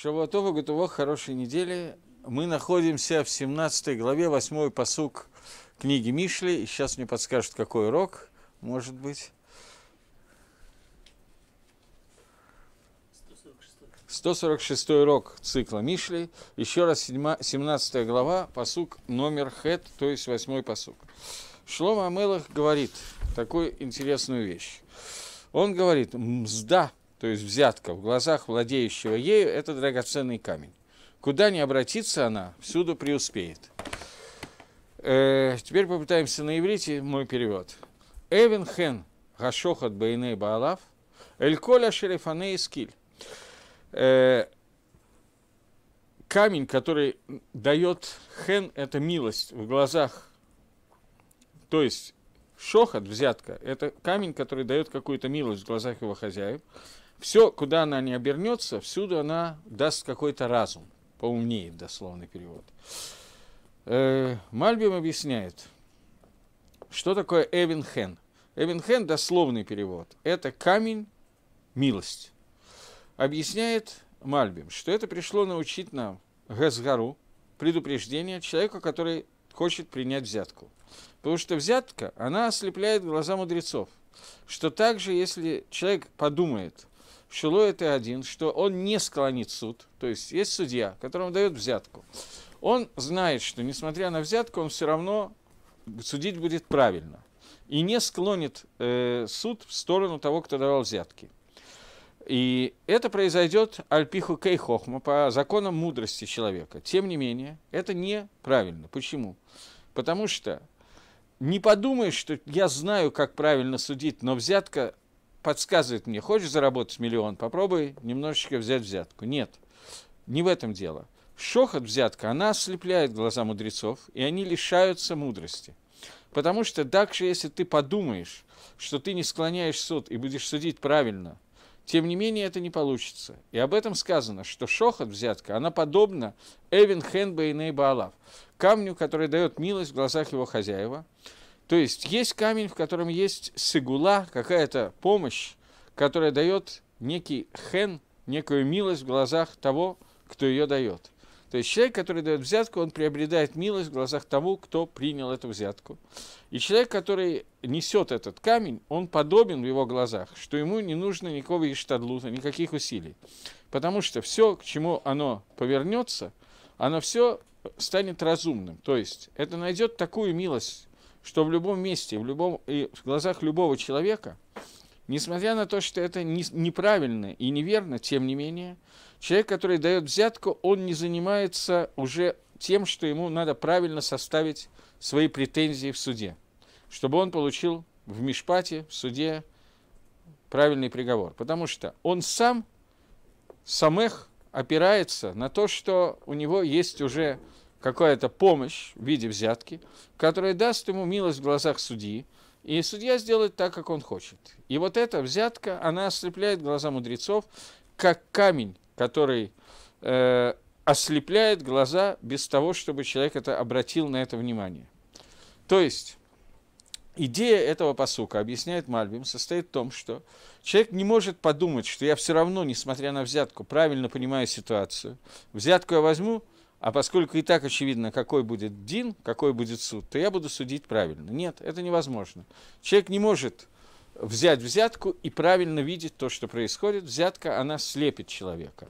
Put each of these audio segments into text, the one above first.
Шавуатова Гутувох, хорошей недели. Мы находимся в 17 главе, 8 посук книги Мишли. И сейчас мне подскажут, какой урок, может быть. 146 урок цикла Мишли. Еще раз 17 глава, посук номер хет, то есть 8 посук. Шлома Амелах говорит такую интересную вещь. Он говорит, мзда то есть взятка в глазах владеющего ею, это драгоценный камень. Куда ни обратиться она, всюду преуспеет. Э, теперь попытаемся на иврите мой перевод. Эвен хен гашохат бейней баалав, эль коля шерифаней скиль. Э, камень, который дает хен, это милость в глазах. То есть шохот, взятка, это камень, который дает какую-то милость в глазах его хозяев. Все, куда она не обернется, всюду она даст какой-то разум. Поумнее дословный перевод. Э, Мальбим объясняет, что такое Эвенхен. Эвенхен – дословный перевод. Это камень, милость. Объясняет Мальбим, что это пришло научить нам Газгару, предупреждение человека, который хочет принять взятку. Потому что взятка, она ослепляет глаза мудрецов. Что также, если человек подумает, Шило это один, что он не склонит суд, то есть есть судья, которому дает взятку. Он знает, что несмотря на взятку, он все равно судить будет правильно. И не склонит э, суд в сторону того, кто давал взятки. И это произойдет альпиху кейхохма по законам мудрости человека. Тем не менее, это неправильно. Почему? Потому что не подумай, что я знаю, как правильно судить, но взятка подсказывает мне, хочешь заработать миллион, попробуй немножечко взять взятку. Нет, не в этом дело. Шохот взятка, она ослепляет глаза мудрецов, и они лишаются мудрости. Потому что даже если ты подумаешь, что ты не склоняешь суд и будешь судить правильно, тем не менее это не получится. И об этом сказано, что шохот взятка, она подобна Эвен Хенбе и Нейбаалав, камню, который дает милость в глазах его хозяева – то есть есть камень, в котором есть сыгула, какая-то помощь, которая дает некий хен, некую милость в глазах того, кто ее дает. То есть человек, который дает взятку, он приобретает милость в глазах тому, кто принял эту взятку. И человек, который несет этот камень, он подобен в его глазах, что ему не нужно никакого иштадлута, никаких усилий. Потому что все, к чему оно повернется, оно все станет разумным. То есть это найдет такую милость что в любом месте, в, любом, и в глазах любого человека, несмотря на то, что это не, неправильно и неверно, тем не менее, человек, который дает взятку, он не занимается уже тем, что ему надо правильно составить свои претензии в суде, чтобы он получил в Мишпате, в суде, правильный приговор. Потому что он сам, самых, опирается на то, что у него есть уже какая-то помощь в виде взятки, которая даст ему милость в глазах судьи, и судья сделает так, как он хочет. И вот эта взятка, она ослепляет глаза мудрецов, как камень, который э, ослепляет глаза без того, чтобы человек это обратил на это внимание. То есть идея этого посука, объясняет Мальбим, состоит в том, что человек не может подумать, что я все равно, несмотря на взятку, правильно понимаю ситуацию. Взятку я возьму – а поскольку и так очевидно, какой будет Дин, какой будет суд, то я буду судить правильно. Нет, это невозможно. Человек не может взять взятку и правильно видеть то, что происходит. Взятка, она слепит человека.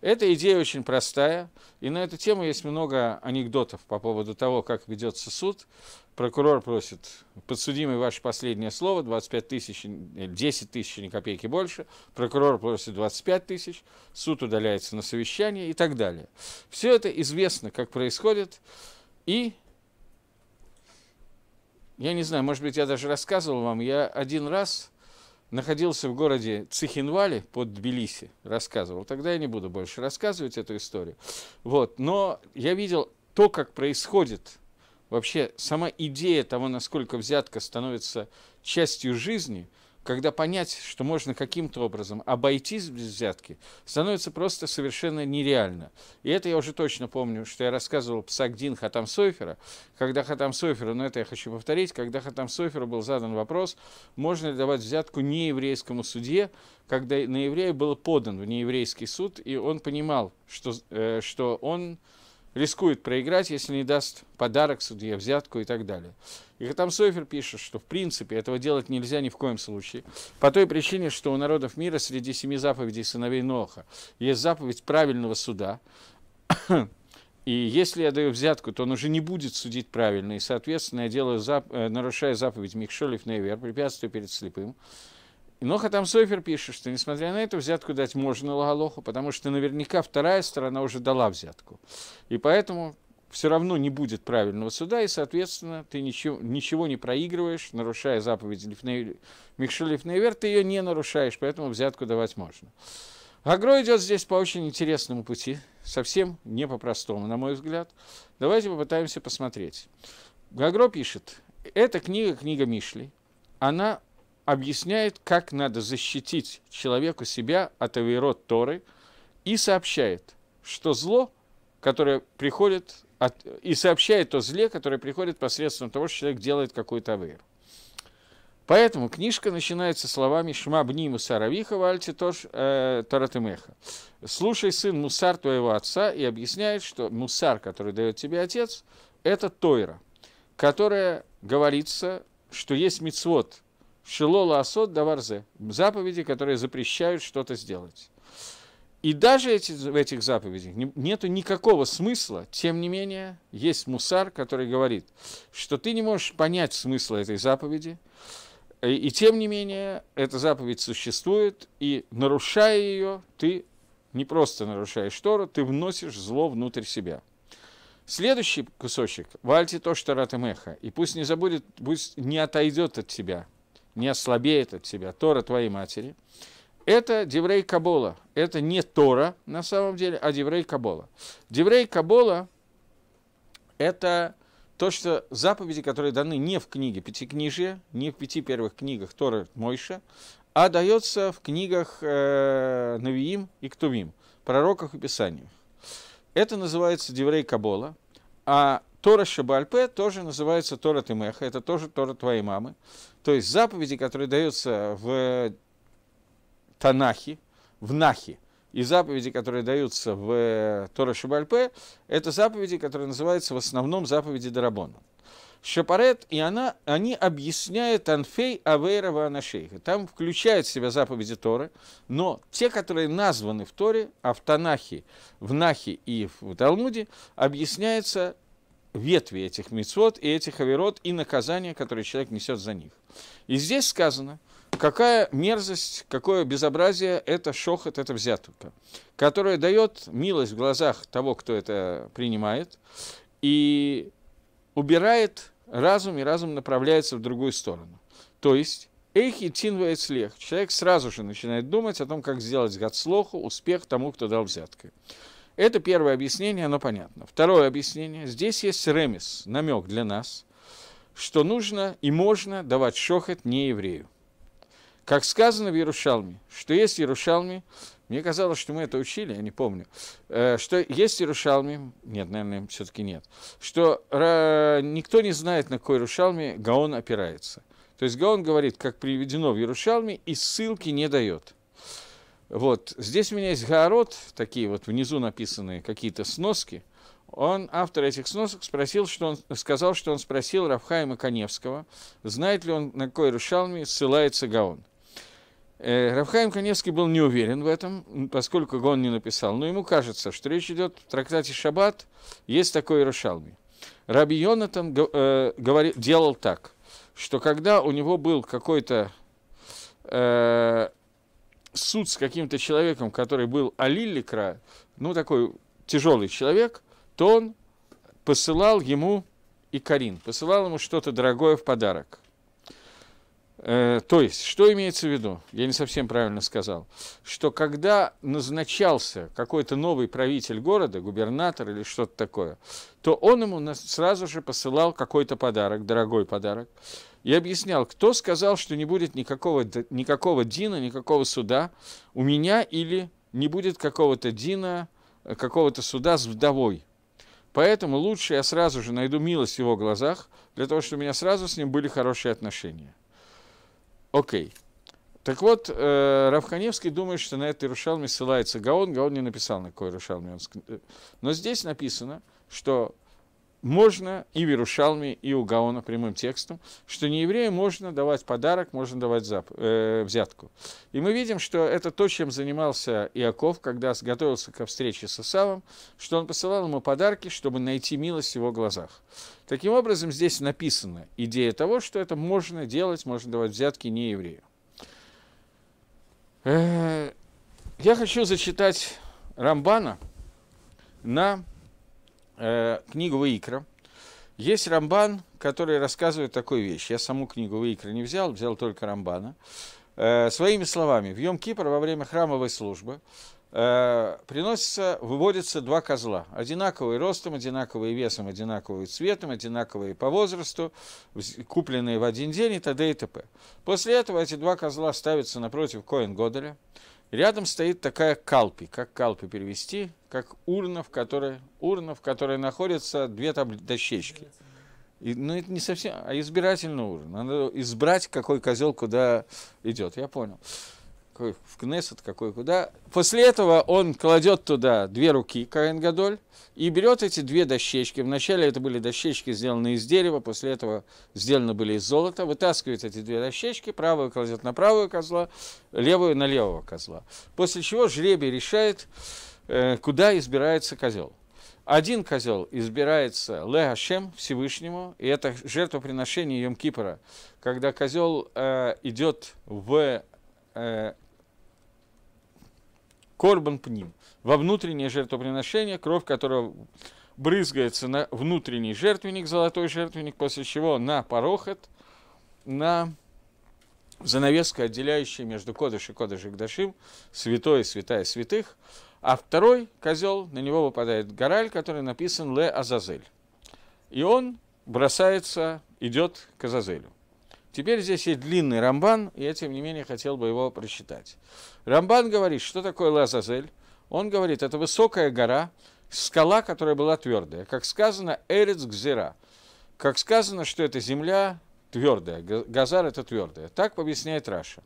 Эта идея очень простая, и на эту тему есть много анекдотов по поводу того, как ведется суд. Прокурор просит, подсудимый ваше последнее слово, 25 тысяч, 10 э, тысяч, ни копейки больше. Прокурор просит 25 тысяч, суд удаляется на совещание и так далее. Все это известно, как происходит, и я не знаю, может быть, я даже рассказывал вам, я один раз находился в городе Цихинвале под Тбилиси, рассказывал. Тогда я не буду больше рассказывать эту историю. Вот. Но я видел то, как происходит вообще сама идея того, насколько взятка становится частью жизни, когда понять, что можно каким-то образом обойтись без взятки, становится просто совершенно нереально. И это я уже точно помню, что я рассказывал Псагдин Хатам Сойфера, когда Хатам Сойфера, но это я хочу повторить, когда Хатам Сойфера был задан вопрос, можно ли давать взятку нееврейскому судье, когда на еврея был подан в нееврейский суд, и он понимал, что, э, что он рискует проиграть, если не даст подарок судье, взятку и так далее. И Хатамсойфер пишет, что в принципе этого делать нельзя ни в коем случае, по той причине, что у народов мира среди семи заповедей сыновей Ноха есть заповедь правильного суда, и если я даю взятку, то он уже не будет судить правильно, и, соответственно, я делаю зап... Э, нарушая заповедь Микшолев Невер, препятствую перед слепым. Но Хатам Сойфер пишет, что, несмотря на это, взятку дать можно Лагалоху, потому что наверняка вторая сторона уже дала взятку. И поэтому все равно не будет правильного суда, и, соответственно, ты ничего, ничего не проигрываешь, нарушая заповедь Михшель ты ее не нарушаешь, поэтому взятку давать можно. Агро идет здесь по очень интересному пути, совсем не по-простому, на мой взгляд. Давайте попытаемся посмотреть. Гагро пишет, эта книга, книга Мишли, она объясняет, как надо защитить человеку себя от авирот Торы и сообщает, что зло, которое приходит от, и сообщает то зле, которое приходит посредством того, что человек делает какой-то авейр. Поэтому книжка начинается словами «Шма бни мусара вихова тош э, таратымеха». «Слушай, сын, мусар твоего отца» и объясняет, что мусар, который дает тебе отец, это тойра, которая говорится, что есть мицвод, шилола асот даварзе, заповеди, которые запрещают что-то сделать. И даже эти, в этих заповедях не, нету никакого смысла, тем не менее, есть мусар, который говорит, что ты не можешь понять смысла этой заповеди, и, и тем не менее, эта заповедь существует, и нарушая ее, ты не просто нарушаешь Тору, ты вносишь зло внутрь себя. Следующий кусочек – «Вальти то, что ратемеха», и пусть не забудет, пусть не отойдет от тебя, не ослабеет от тебя Тора твоей матери – это Деврей Кабола. Это не Тора на самом деле, а Деврей Кабола. Деврей Кабола – это то, что заповеди, которые даны не в книге Пятикнижия, не в пяти первых книгах Торы Мойша, а дается в книгах э, Навиим и Ктувим, пророках и писаниях. Это называется Деврей Кабола, а Тора Шабальпе тоже называется Тора Тимеха, это тоже Тора твоей мамы. То есть заповеди, которые даются в Танахе, в Нахи и заповеди, которые даются в э, Тора Шибальпе, это заповеди, которые называются в основном заповеди Дарабона. Шапарет и она, они объясняют Анфей Авейрова Анашейха. Там включают в себя заповеди Торы, но те, которые названы в Торе, а в Танахе, в Нахе и в Талмуде, объясняются ветви этих мецвод и этих аверот и наказания, которые человек несет за них. И здесь сказано – Какая мерзость, какое безобразие – это шохот, это взятка, которая дает милость в глазах того, кто это принимает, и убирает разум, и разум направляется в другую сторону. То есть Эйхи тинвает слег, Человек сразу же начинает думать о том, как сделать гадслоху, успех тому, кто дал взятку. Это первое объяснение, оно понятно. Второе объяснение. Здесь есть ремис, намек для нас, что нужно и можно давать шохот не еврею. Как сказано в Иерушалме, что есть Иерушалме, мне казалось, что мы это учили, я не помню, э, что есть Иерушалме, нет, наверное, все-таки нет, что э, никто не знает, на какой Иерушалме Гаон опирается. То есть Гаон говорит, как приведено в Иерушалме, и ссылки не дает. Вот, здесь у меня есть Гаород, такие вот внизу написанные какие-то сноски, он, автор этих сносок, спросил, что он, сказал, что он спросил Рафхайма Коневского, знает ли он, на какой Рушалме ссылается Гаон. Э, Равхайм Каневский был не уверен в этом, поскольку он не написал, но ему кажется, что речь идет в трактате «Шаббат», есть такой Рошалми. Раби Йонатан э, говорил, делал так, что когда у него был какой-то э, суд с каким-то человеком, который был Алиликра, ну, такой тяжелый человек, то он посылал ему икарин, посылал ему что-то дорогое в подарок – Э, то есть, что имеется в виду? Я не совсем правильно сказал. Что когда назначался какой-то новый правитель города, губернатор или что-то такое, то он ему сразу же посылал какой-то подарок, дорогой подарок. И объяснял, кто сказал, что не будет никакого, никакого Дина, никакого суда у меня или не будет какого-то Дина, э, какого-то суда с вдовой. Поэтому лучше я сразу же найду милость в его глазах, для того, чтобы у меня сразу с ним были хорошие отношения. Окей. Okay. Так вот, э, Равханевский думает, что на это Иерушалми ссылается Гаон. Гаон не написал, на какой Иерушалми он... Э, но здесь написано, что можно и в Иерушалме, и у Гаона прямым текстом, что не еврею можно давать подарок, можно давать зап- э, взятку. И мы видим, что это то, чем занимался Иаков, когда готовился ко встрече с Исавом, что он посылал ему подарки, чтобы найти милость в его глазах. Таким образом, здесь написана идея того, что это можно делать, можно давать взятки не еврею. Э, я хочу зачитать Рамбана на э, книгу Ваикра. Есть Рамбан, который рассказывает такую вещь. Я саму книгу Ваикра не взял, взял только Рамбана. Э, своими словами, в Йом-Кипр во время храмовой службы э, приносится, выводятся два козла. Одинаковые ростом, одинаковые весом, одинаковые цветом, одинаковые по возрасту, купленные в один день и т.д. и т.п. После этого эти два козла ставятся напротив Коэн Годеля – Рядом стоит такая калпи. Как калпи перевести? Как урна, в которой, урна, в которой находятся две таб- дощечки. И, ну, это не совсем, а избирательная урна. Надо избрать, какой козел куда идет. Я понял какой в Кнессет, какой куда. После этого он кладет туда две руки, Каин Гадоль, и берет эти две дощечки. Вначале это были дощечки, сделанные из дерева, после этого сделаны были из золота. Вытаскивает эти две дощечки, правую кладет на правую козла, левую на левого козла. После чего жребий решает, э, куда избирается козел. Один козел избирается Ле Ашем, Всевышнему, и это жертвоприношение Йом-Кипора, когда козел э, идет в э, корбан пним, во внутреннее жертвоприношение, кровь которого брызгается на внутренний жертвенник, золотой жертвенник, после чего на порохот, на занавеску, отделяющую между кодыш и кодыш и кдашим, святой и святая святых, а второй козел, на него выпадает гораль, который написан Ле Азазель. И он бросается, идет к Азазелю. Теперь здесь есть длинный рамбан, и я, тем не менее, хотел бы его прочитать. Рамбан говорит, что такое Лазазель? Он говорит, это высокая гора, скала, которая была твердая. Как сказано, Эрец Гзира. Как сказано, что это земля твердая, Газар – это твердая. Так объясняет Раша.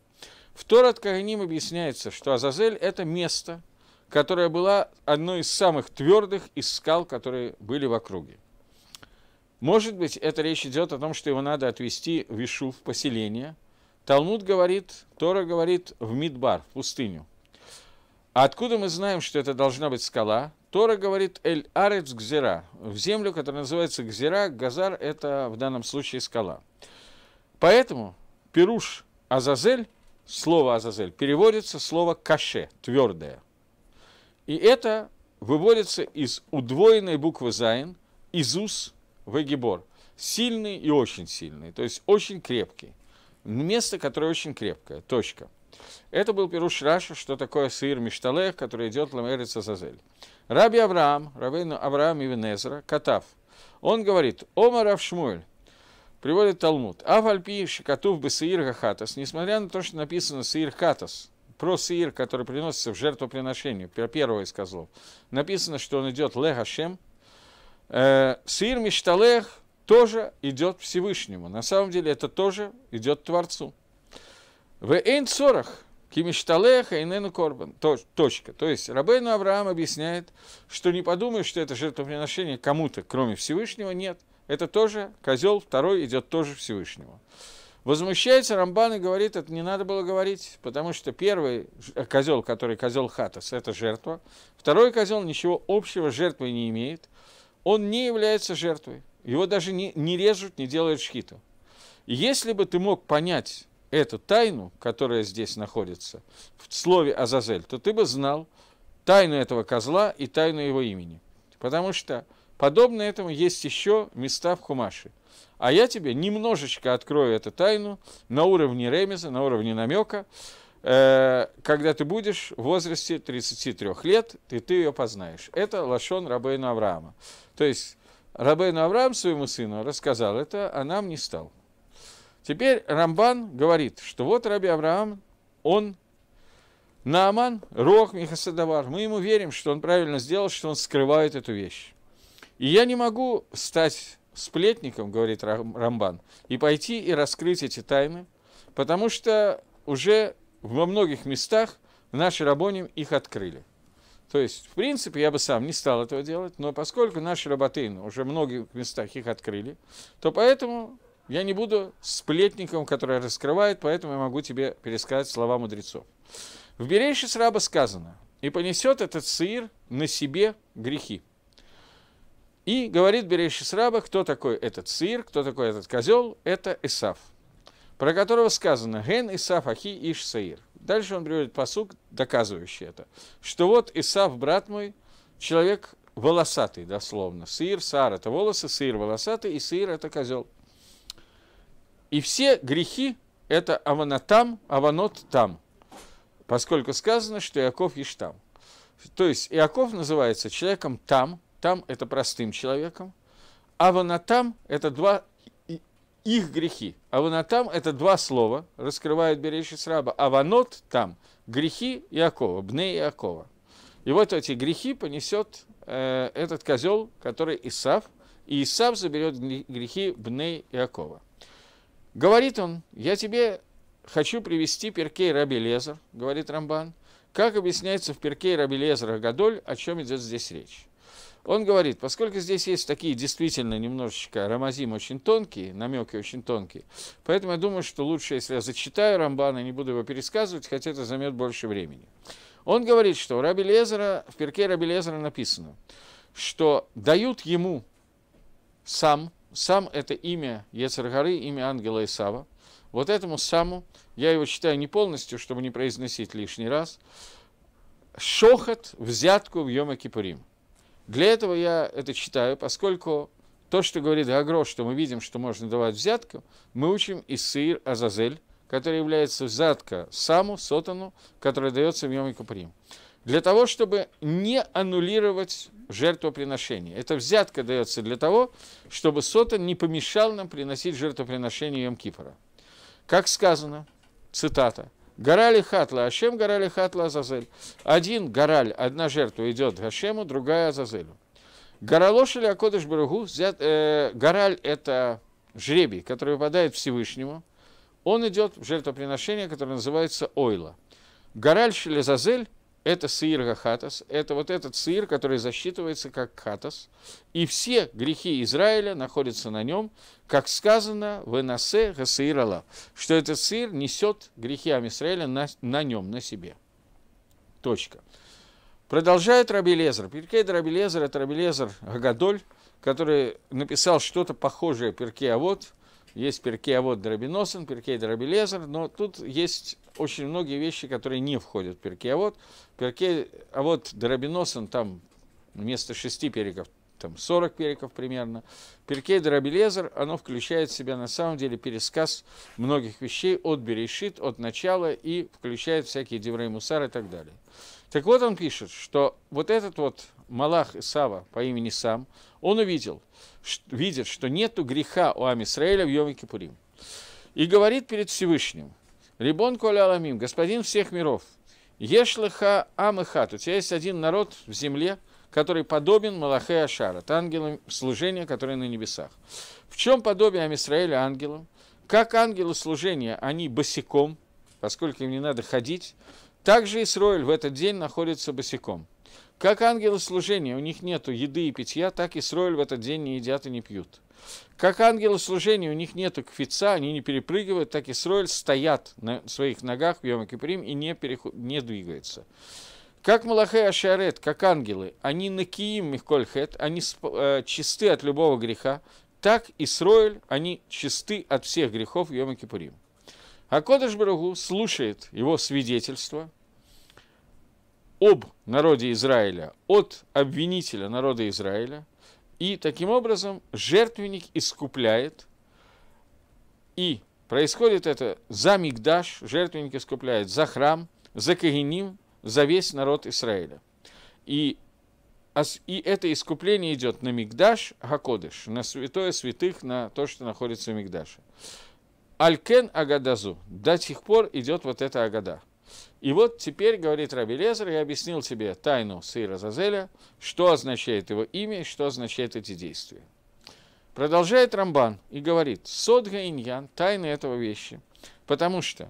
В Торат Каганим объясняется, что Азазель – это место, которое было одной из самых твердых из скал, которые были в округе. Может быть, это речь идет о том, что его надо отвести в Ишу, в поселение. Талмуд говорит, Тора говорит в Мидбар, в пустыню. А откуда мы знаем, что это должна быть скала? Тора говорит «эль арец гзира», в землю, которая называется гзира, газар – это в данном случае скала. Поэтому пируш Азазель, слово Азазель, переводится слово «каше», твердое. И это выводится из удвоенной буквы «зайн», «изус», Вегибор. Сильный и очень сильный, то есть очень крепкий. Место, которое очень крепкое, точка. Это был Пируш Раша, что такое сыр Мишталех, который идет Ламерец Азазель. Раби Авраам, Рабейну Авраам Ивенезра, Катав, он говорит, Омар Авшмуэль, приводит Талмуд, Авальпи Шикатув бы Саир Хатас, несмотря на то, что написано Саир Хатас, про сыр, который приносится в жертвоприношение, первого из козлов, написано, что он идет Ле Хашем, Э, Сир Мишталех тоже идет Всевышнему. На самом деле это тоже идет Творцу. В Эйн Сорах, Кимишталеха и Нену Корбан. Точка. То есть Рабейну Авраам объясняет, что не подумай, что это жертвоприношение кому-то, кроме Всевышнего, нет. Это тоже козел, второй идет тоже Всевышнему. Возмущается Рамбан и говорит, это не надо было говорить, потому что первый э, козел, который козел Хатас, это жертва. Второй козел ничего общего с жертвой не имеет он не является жертвой. Его даже не, не режут, не делают шхиту. если бы ты мог понять эту тайну, которая здесь находится, в слове Азазель, то ты бы знал тайну этого козла и тайну его имени. Потому что подобно этому есть еще места в Хумаше. А я тебе немножечко открою эту тайну на уровне ремеза, на уровне намека, Э, когда ты будешь в возрасте 33 лет, и ты ее познаешь. Это Лашон Рабейна Авраама. То есть Рабейна Авраам своему сыну рассказал это, а нам не стал. Теперь Рамбан говорит, что вот Раби Авраам, он Нааман, Рох Михасадавар, мы ему верим, что он правильно сделал, что он скрывает эту вещь. И я не могу стать сплетником, говорит Рамбан, и пойти и раскрыть эти тайны, потому что уже во многих местах наши рабоним их открыли. То есть, в принципе, я бы сам не стал этого делать, но поскольку наши работейны уже в многих местах их открыли, то поэтому я не буду сплетником, который раскрывает, поэтому я могу тебе пересказать слова мудрецов. В Берейше с раба сказано, и понесет этот сыр на себе грехи. И говорит Берейши раба, кто такой этот сыр, кто такой этот козел, это Исав про которого сказано «Ген Исаф Ахи Иш Саир». Дальше он приводит посук, доказывающий это, что вот Исав, брат мой, человек волосатый, дословно. Сыр, сар – это волосы, сыр – волосатый, и сыр – это козел. И все грехи – это аванатам, аванот там, поскольку сказано, что Иаков ешь там. То есть Иаков называется человеком там, там – это простым человеком, аванатам – это два их грехи. а вон а там это два слова, раскрывают беречь а Аванот – там, грехи Иакова, бне Иакова. И вот эти грехи понесет э, этот козел, который Исав, и Исав заберет грехи бне Иакова. Говорит он, я тебе хочу привести Перкей Раби Лезер, говорит Рамбан, как объясняется в Перкей Раби Лезера Гадоль, о чем идет здесь речь. Он говорит, поскольку здесь есть такие действительно немножечко рамазим очень тонкие, намеки очень тонкие, поэтому я думаю, что лучше, если я зачитаю Рамбана, не буду его пересказывать, хотя это займет больше времени. Он говорит, что у Раби Лезера, в перке Раби Лезера написано, что дают ему сам, сам это имя Ецаргары, имя ангела Исава, вот этому саму, я его читаю не полностью, чтобы не произносить лишний раз, шохот, взятку в Йома Кипурим. Для этого я это читаю, поскольку то, что говорит Гагро, что мы видим, что можно давать взятку, мы учим из сыр Азазель, который является взятка саму, сотану, которая дается в Йом Куприм. Для того, чтобы не аннулировать жертвоприношение. Эта взятка дается для того, чтобы сотан не помешал нам приносить жертвоприношение Йом Кипра. Как сказано, цитата – Горали хатла, а чем горали хатла Азазель. Один гораль, одна жертва идет Гашему, другая Азазелю. Горалош или Акодыш Баругу, взят, э, гораль – это жребий, который выпадает Всевышнему. Он идет в жертвоприношение, которое называется ойла. Гораль или Зазель – это сыр Гахатас, это вот этот сыр, который засчитывается как Хатас, и все грехи Израиля находятся на нем, как сказано в Энасе Гасаирала, что этот сыр несет грехи Амисраэля на, на нем, на себе. Точка. Продолжает Раби Лезер. Перкейд Раби Лезер – это Раби Лезер Гагадоль, который написал что-то похожее Перкей вот есть перкей Авод Дробиносен, перкей Дробелезер, но тут есть очень многие вещи, которые не входят в перкей Авод. Перкей Авод Дробиносен, там вместо шести периков, там 40 периков примерно. Перкей Дробелезер, оно включает в себя на самом деле пересказ многих вещей от Берешит, от начала и включает всякие Деврей Мусар и так далее. Так вот он пишет, что вот этот вот Малах Исава по имени Сам, он увидел, что, видит, что нету греха у Амисраэля в Йоме Кипурим. И говорит перед Всевышним, Рибон Коля господин всех миров, Ешлыха Амыхат, у тебя есть один народ в земле, который подобен Малахе Ашарат, ангелам служения, которые на небесах. В чем подобие Амисраэля ангелам? Как ангелы служения, они босиком, поскольку им не надо ходить, также Исроиль в этот день находится босиком. Как ангелы служения, у них нет еды и питья, так и Исроиль в этот день не едят и не пьют. Как ангелы служения, у них нет квица, они не перепрыгивают, так и Исроиль стоят на своих ногах в йом -Киприм и не, переход, не двигаются. Как Малахе Ашарет, как ангелы, они накиим Михкольхет, они э, чисты от любого греха, так и Исроиль, они чисты от всех грехов Йома Кипурим. А Кодыш Барагу слушает его свидетельство – об народе Израиля от обвинителя народа Израиля, и таким образом жертвенник искупляет, и происходит это за Мигдаш, жертвенник искупляет за храм, за Кагиним, за весь народ Израиля. И, и это искупление идет на Мигдаш Гакодыш, на святое святых, на то, что находится в Мигдаше. Алькен Агадазу. До сих пор идет вот эта Агада – и вот теперь, говорит Раби Лезер, я объяснил тебе тайну сыра Зазеля, что означает его имя и что означает эти действия. Продолжает Рамбан и говорит, Содга Иньян, тайны этого вещи, потому что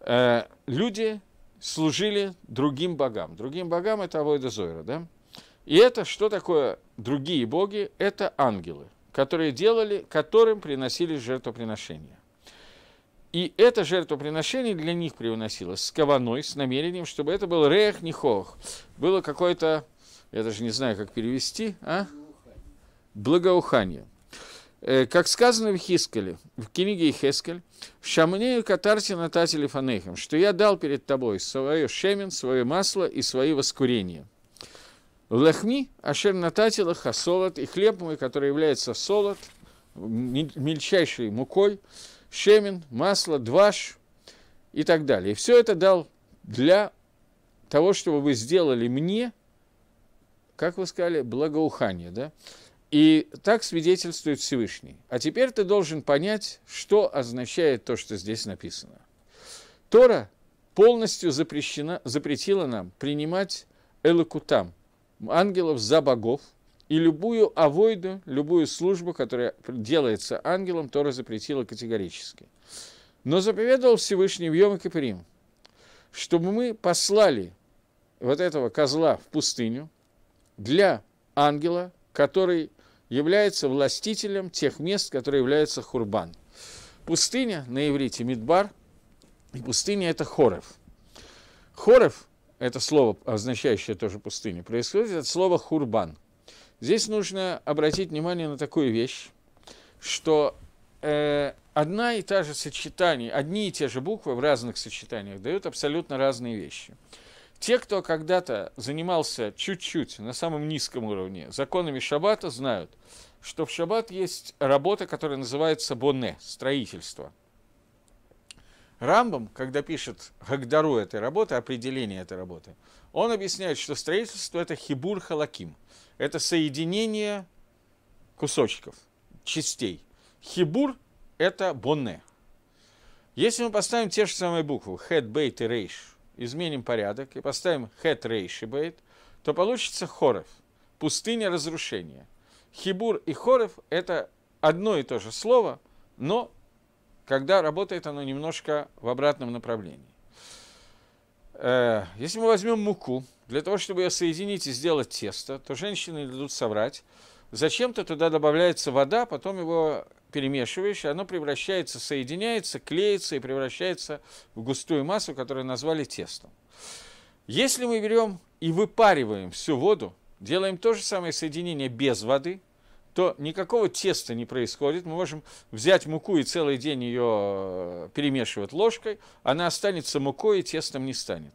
э, люди служили другим богам. Другим богам это Авойда Зойра, да? И это что такое другие боги? Это ангелы, которые делали, которым приносили жертвоприношения. И это жертвоприношение для них привносилось с каваной, с намерением, чтобы это был рех нихох. Было какое-то, я даже не знаю, как перевести, а? Благоухание. Э, как сказано в Хискале, в книге Хескель, «Шамнею Катарти нататели фанейхам», что я дал перед тобой свое шемен, свое масло и свои воскурения. Лехми ашер нататила хасолот, и хлеб мой, который является солод, мельчайшей мукой, шемен, масло, дваш и так далее. И все это дал для того, чтобы вы сделали мне, как вы сказали, благоухание, да? И так свидетельствует Всевышний. А теперь ты должен понять, что означает то, что здесь написано. Тора полностью запрещена, запретила нам принимать элокутам, ангелов за богов – и любую авойду, любую службу, которая делается ангелом, Тора запретила категорически. Но заповедовал Всевышний в Йом Киприм, чтобы мы послали вот этого козла в пустыню для ангела, который является властителем тех мест, которые являются хурбан. Пустыня на иврите Мидбар, и пустыня – это хорев. Хорев – это слово, означающее тоже пустыню, происходит от слова хурбан – Здесь нужно обратить внимание на такую вещь, что э, одна и та же сочетание, одни и те же буквы в разных сочетаниях дают абсолютно разные вещи. Те, кто когда-то занимался чуть-чуть на самом низком уровне законами Шаббата, знают, что в Шаббат есть работа, которая называется боне, строительство. Рамбам, когда пишет Гагдару этой работы, определение этой работы, он объясняет, что строительство – это хибур халаким – это соединение кусочков, частей. Хибур – это бонне. Если мы поставим те же самые буквы хет, бейт и рейш, изменим порядок и поставим хет, рейш и бейт, то получится хоров, пустыня разрушения. Хибур и хоров – это одно и то же слово, но когда работает оно немножко в обратном направлении. Э, если мы возьмем муку, для того, чтобы ее соединить и сделать тесто, то женщины идут соврать. Зачем-то туда добавляется вода, потом его перемешиваешь, оно превращается, соединяется, клеится и превращается в густую массу, которую назвали тестом. Если мы берем и выпариваем всю воду, делаем то же самое соединение без воды, то никакого теста не происходит. Мы можем взять муку и целый день ее перемешивать ложкой, она останется мукой и тестом не станет.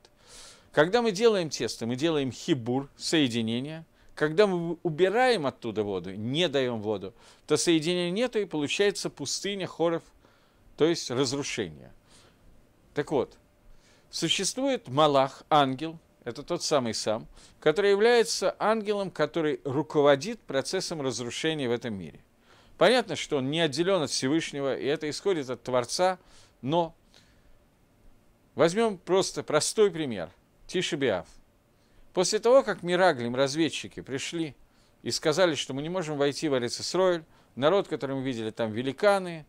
Когда мы делаем тесто, мы делаем хибур, соединение. Когда мы убираем оттуда воду, не даем воду, то соединения нету и получается пустыня хоров, то есть разрушение. Так вот, существует Малах, ангел, это тот самый сам, который является ангелом, который руководит процессом разрушения в этом мире. Понятно, что он не отделен от Всевышнего, и это исходит от Творца, но возьмем просто простой пример – Тишебиав. После того, как Мираглим, разведчики, пришли и сказали, что мы не можем войти в Арицесройль, народ, который мы видели, там великаны,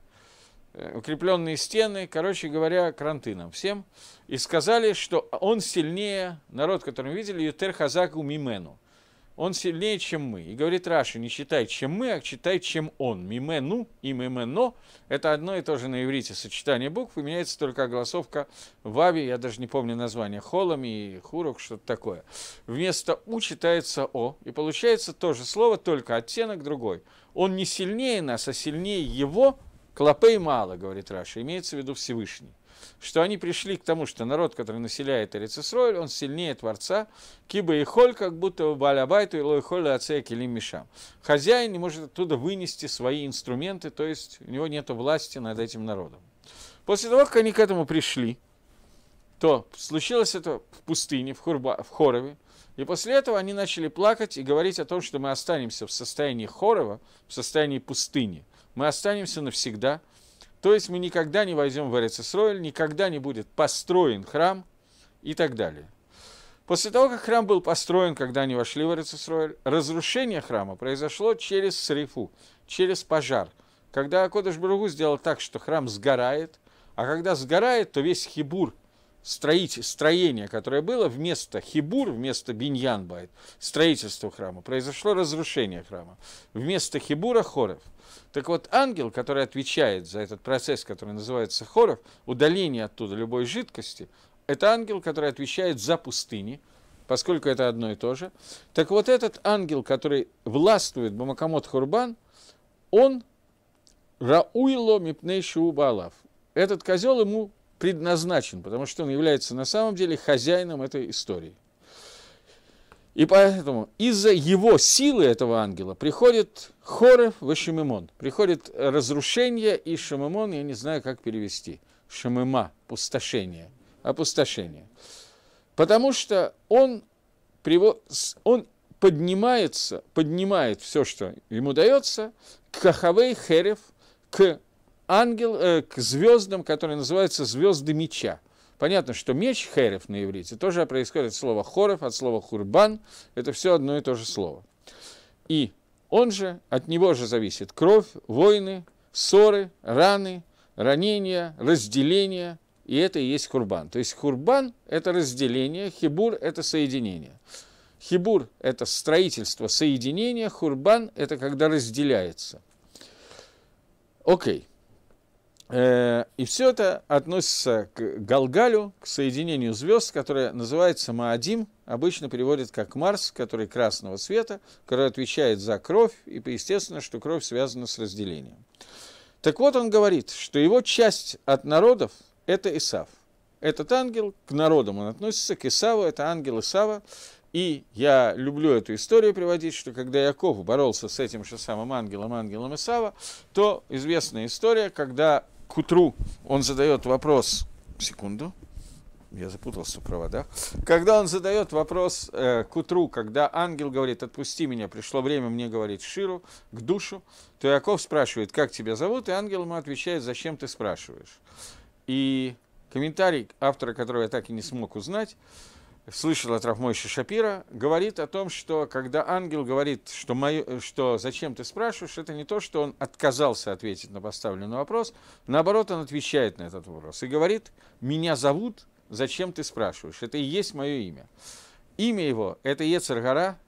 э, укрепленные стены, короче говоря, кранты нам всем, и сказали, что он сильнее, народ, который мы видели, Ютер Хазаку Мимену он сильнее, чем мы. И говорит Раши, не читай, чем мы, а читай, чем он. Мимену и мимено – это одно и то же на иврите сочетание букв, и меняется только огласовка вави, я даже не помню название, холом и хурок что-то такое. Вместо у читается о, и получается то же слово, только оттенок другой. Он не сильнее нас, а сильнее его, клопей мало, говорит Раша, имеется в виду Всевышний что они пришли к тому, что народ, который населяет Эрицесроль, он сильнее Творца, киба и холь, как будто Балябайту и Лойхоль Ацея Келим Мишам. Хозяин не может оттуда вынести свои инструменты, то есть у него нет власти над этим народом. После того, как они к этому пришли, то случилось это в пустыне, в, Хурба, в Хорове, и после этого они начали плакать и говорить о том, что мы останемся в состоянии Хорова, в состоянии пустыни. Мы останемся навсегда – то есть мы никогда не войдем в Эрицесройль, никогда не будет построен храм и так далее. После того, как храм был построен, когда они вошли в Эрицесройль, разрушение храма произошло через срифу, через пожар. Когда Акодыш Бругу сделал так, что храм сгорает, а когда сгорает, то весь хибур – строитель, строение, которое было вместо Хибур, вместо Биньянбайт, строительство храма, произошло разрушение храма. Вместо Хибура – Хоров. Так вот, ангел, который отвечает за этот процесс, который называется Хоров, удаление оттуда любой жидкости, это ангел, который отвечает за пустыни, поскольку это одно и то же. Так вот, этот ангел, который властвует Бамакамот Хурбан, он Рауило Мипнейшу Балав. Этот козел ему предназначен, потому что он является на самом деле хозяином этой истории. И поэтому из-за его силы этого ангела приходит Хорев в Шамимон, приходит разрушение и Шамимон, я не знаю, как перевести, Шамима, пустошение, опустошение. Потому что он, он поднимается, поднимает все, что ему дается, к Хахавей Херев, к ангел, э, к звездам, которые называются звезды меча. Понятно, что меч херев на иврите тоже происходит от слова хорев, от слова хурбан. Это все одно и то же слово. И он же, от него же зависит кровь, войны, ссоры, раны, ранения, разделения. И это и есть хурбан. То есть хурбан – это разделение, хибур – это соединение. Хибур – это строительство соединения, хурбан – это когда разделяется. Окей. Okay. Э, и все это относится к Галгалю, к соединению звезд, которое называется Маадим, обычно переводят как Марс, который красного цвета, который отвечает за кровь, и естественно, что кровь связана с разделением. Так вот, он говорит, что его часть от народов – это Исав. Этот ангел, к народам он относится, к Исаву, это ангел Исава, и я люблю эту историю приводить, что когда Яков боролся с этим же самым ангелом, ангелом Исава, то известная история, когда к утру он задает вопрос, секунду, я запутался в проводах, когда он задает вопрос э, к утру, когда ангел говорит, отпусти меня, пришло время мне говорить Ширу, к душу, то Яков спрашивает, как тебя зовут, и ангел ему отвечает, зачем ты спрашиваешь. И комментарий автора, которого я так и не смог узнать, слышал от Рафмойши Шапира, говорит о том, что когда ангел говорит, что, мою, что зачем ты спрашиваешь, это не то, что он отказался ответить на поставленный вопрос, наоборот, он отвечает на этот вопрос и говорит, меня зовут, зачем ты спрашиваешь, это и есть мое имя. Имя его – это Ецаргара,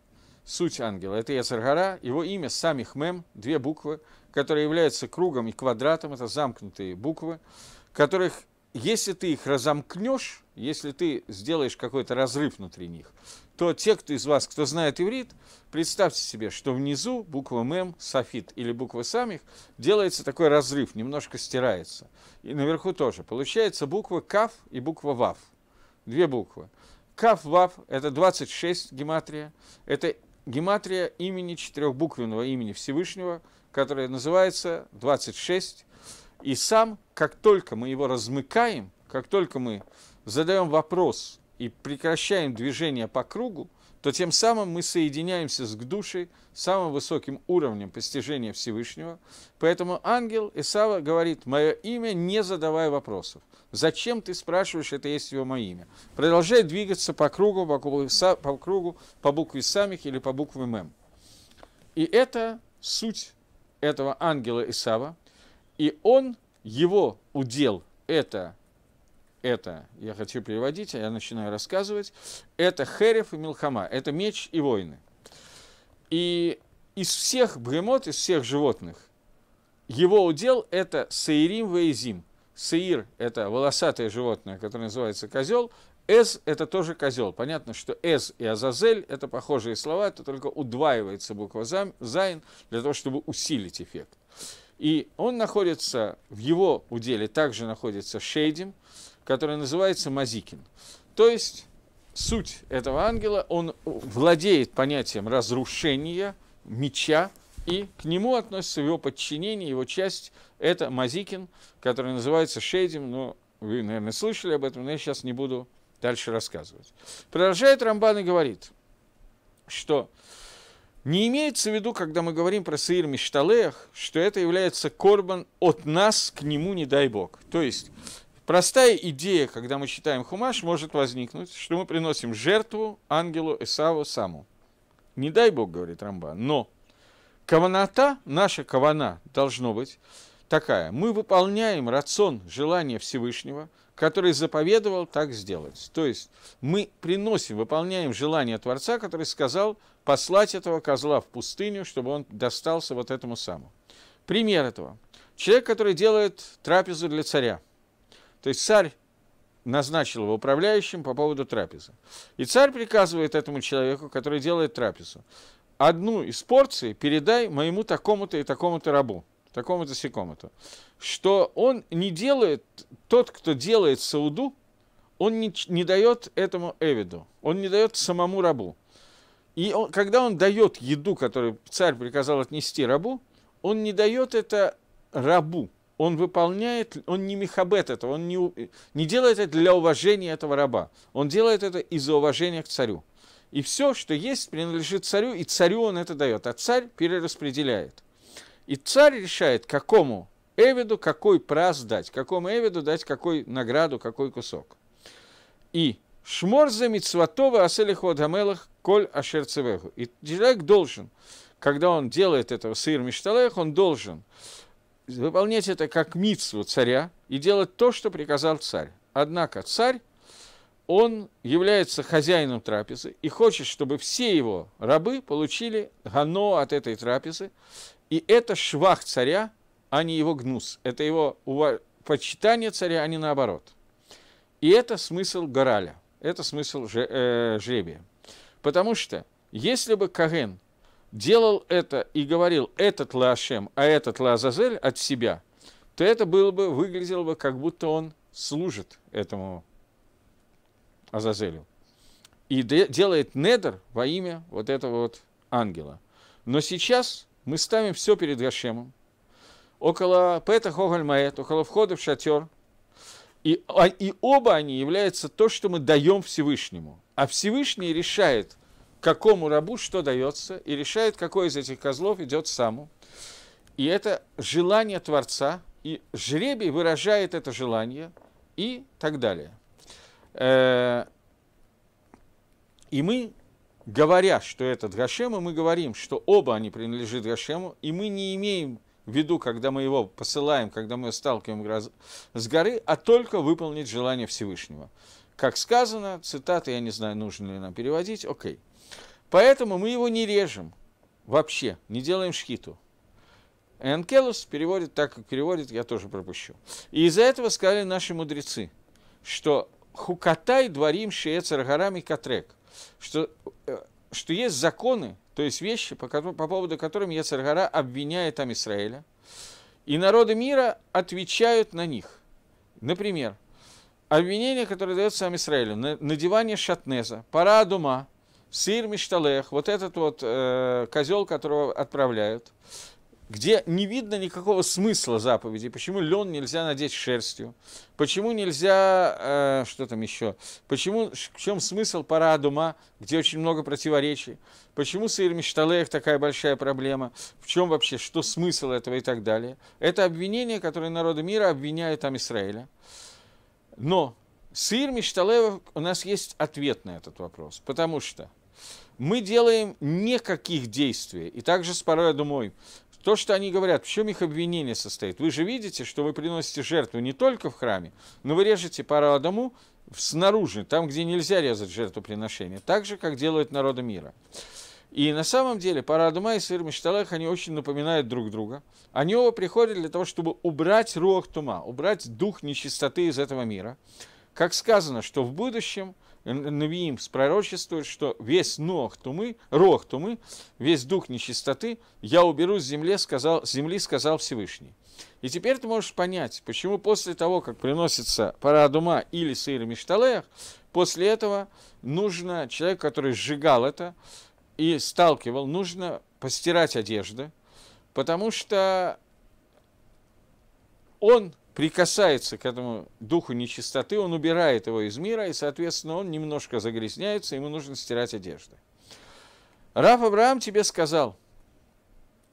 суть ангела – это Ецаргара, его имя – сами Самихмем, две буквы, которые являются кругом и квадратом, это замкнутые буквы, которых если ты их разомкнешь, если ты сделаешь какой-то разрыв внутри них, то те, кто из вас, кто знает иврит, представьте себе, что внизу буква мем, софит или буква самих делается такой разрыв, немножко стирается. И наверху тоже. Получается буква Кав и буква вав. Две буквы. Кав вав – это 26 гематрия. Это гематрия имени четырехбуквенного имени Всевышнего, которое называется 26 и сам, как только мы его размыкаем, как только мы задаем вопрос и прекращаем движение по кругу, то тем самым мы соединяемся с душей душе самым высоким уровнем постижения Всевышнего. Поэтому ангел Исава говорит, мое имя, не задавая вопросов. Зачем ты спрашиваешь, это есть его мое имя? Продолжай двигаться по кругу, по, кругу, по кругу, по букве самих или по букве мем. И это суть этого ангела Исава, и он, его удел – это это, я хочу переводить, а я начинаю рассказывать, это Херев и Милхама, это меч и войны. И из всех бремот, из всех животных, его удел – это Саирим Ваизим. Саир – это волосатое животное, которое называется козел, Эз – это тоже козел. Понятно, что Эз и Азазель – это похожие слова, это только удваивается буква Зайн для того, чтобы усилить эффект. И он находится, в его уделе также находится Шейдим, который называется Мазикин. То есть суть этого ангела, он владеет понятием разрушения, меча, и к нему относится его подчинение, его часть. Это Мазикин, который называется Шейдим, но вы, наверное, слышали об этом, но я сейчас не буду дальше рассказывать. Продолжает Рамбан и говорит, что не имеется в виду, когда мы говорим про Саир Мишталеях, что это является корбан от нас к нему, не дай бог. То есть, простая идея, когда мы читаем Хумаш, может возникнуть, что мы приносим жертву ангелу Исаву саму. Не дай бог, говорит Рамба, но каваната, наша кавана должно быть такая. Мы выполняем рацион желания Всевышнего – который заповедовал так сделать. То есть мы приносим, выполняем желание Творца, который сказал послать этого козла в пустыню, чтобы он достался вот этому самому. Пример этого. Человек, который делает трапезу для царя. То есть царь назначил его управляющим по поводу трапезы. И царь приказывает этому человеку, который делает трапезу, одну из порций передай моему такому-то и такому-то рабу такому-то, секому-то. Что он не делает, тот, кто делает Сауду, он не, не дает этому Эвиду, он не дает самому рабу. И он, когда он дает еду, которую царь приказал отнести рабу, он не дает это рабу, он выполняет, он не мехабет этого, он не, не делает это для уважения этого раба, он делает это из-за уважения к царю. И все, что есть, принадлежит царю, и царю он это дает, а царь перераспределяет. И царь решает, какому Эвиду какой праз дать, какому Эвиду дать какой награду, какой кусок. И шмор за мицватова аселиху адамелах коль ашерцевеху. И человек должен, когда он делает этого сыр мишталех, он должен выполнять это как мицву царя и делать то, что приказал царь. Однако царь он является хозяином трапезы и хочет, чтобы все его рабы получили гано от этой трапезы. И это швах царя, а не его гнус. Это его почитание царя, а не наоборот. И это смысл гораля, это смысл э, жребия. Потому что если бы Каген делал это и говорил «этот Лаашем, а этот Лаазазель от себя», то это было бы, выглядело бы, как будто он служит этому Азазелю. И де- делает недер во имя вот этого вот ангела. Но сейчас мы ставим все перед Гашемом. Около Пета Хогальмаэт, около входа в шатер. И, а, и оба они являются то, что мы даем Всевышнему. А Всевышний решает, какому рабу что дается, и решает, какой из этих козлов идет саму. И это желание Творца, и жребий выражает это желание и так далее. Э, и мы, говоря, что это Гашем, мы говорим, что оба они принадлежат Гашему, и мы не имеем в виду, когда мы его посылаем, когда мы сталкиваем с горы, а только выполнить желание Всевышнего. Как сказано, цитаты, я не знаю, нужно ли нам переводить, окей. Поэтому мы его не режем вообще, не делаем шхиту. Энкелус переводит так, как переводит, я тоже пропущу. И из-за этого сказали наши мудрецы, что хукатай дворим шеецер катрек, что, э, что есть законы, то есть вещи, по, по поводу которым Ецаргара обвиняет там Израиля, и народы мира отвечают на них. Например, обвинение, которое дается сам Израилю, надевание шатнеза, пара дума, сыр мишталех, вот этот вот э, козел, которого отправляют, где не видно никакого смысла заповеди. Почему лен нельзя надеть шерстью? Почему нельзя... Э, что там еще? Почему, в чем смысл парадума, где очень много противоречий? Почему с Ирмишталеев такая большая проблема? В чем вообще, что смысл этого и так далее? Это обвинение, которое народы мира обвиняют там Израиля. Но с Ирмишталеев у нас есть ответ на этот вопрос. Потому что мы делаем никаких действий. И также с думаю. То, что они говорят, в чем их обвинение состоит? Вы же видите, что вы приносите жертву не только в храме, но вы режете пару адаму снаружи, там, где нельзя резать жертвоприношение, так же, как делают народы мира. И на самом деле Парадума и Сыр Мишталах, они очень напоминают друг друга. Они оба приходят для того, чтобы убрать руах тума, убрать дух нечистоты из этого мира. Как сказано, что в будущем – Навиим спророчествует, что весь нох тумы, рог тумы, весь дух нечистоты я уберу с земли, сказал, с земли, сказал Всевышний. И теперь ты можешь понять, почему после того, как приносится пара дума или сыр мишталеях, после этого нужно человек, который сжигал это и сталкивал, нужно постирать одежды, потому что он прикасается к этому духу нечистоты, он убирает его из мира, и, соответственно, он немножко загрязняется, ему нужно стирать одежды. Раб Авраам тебе сказал,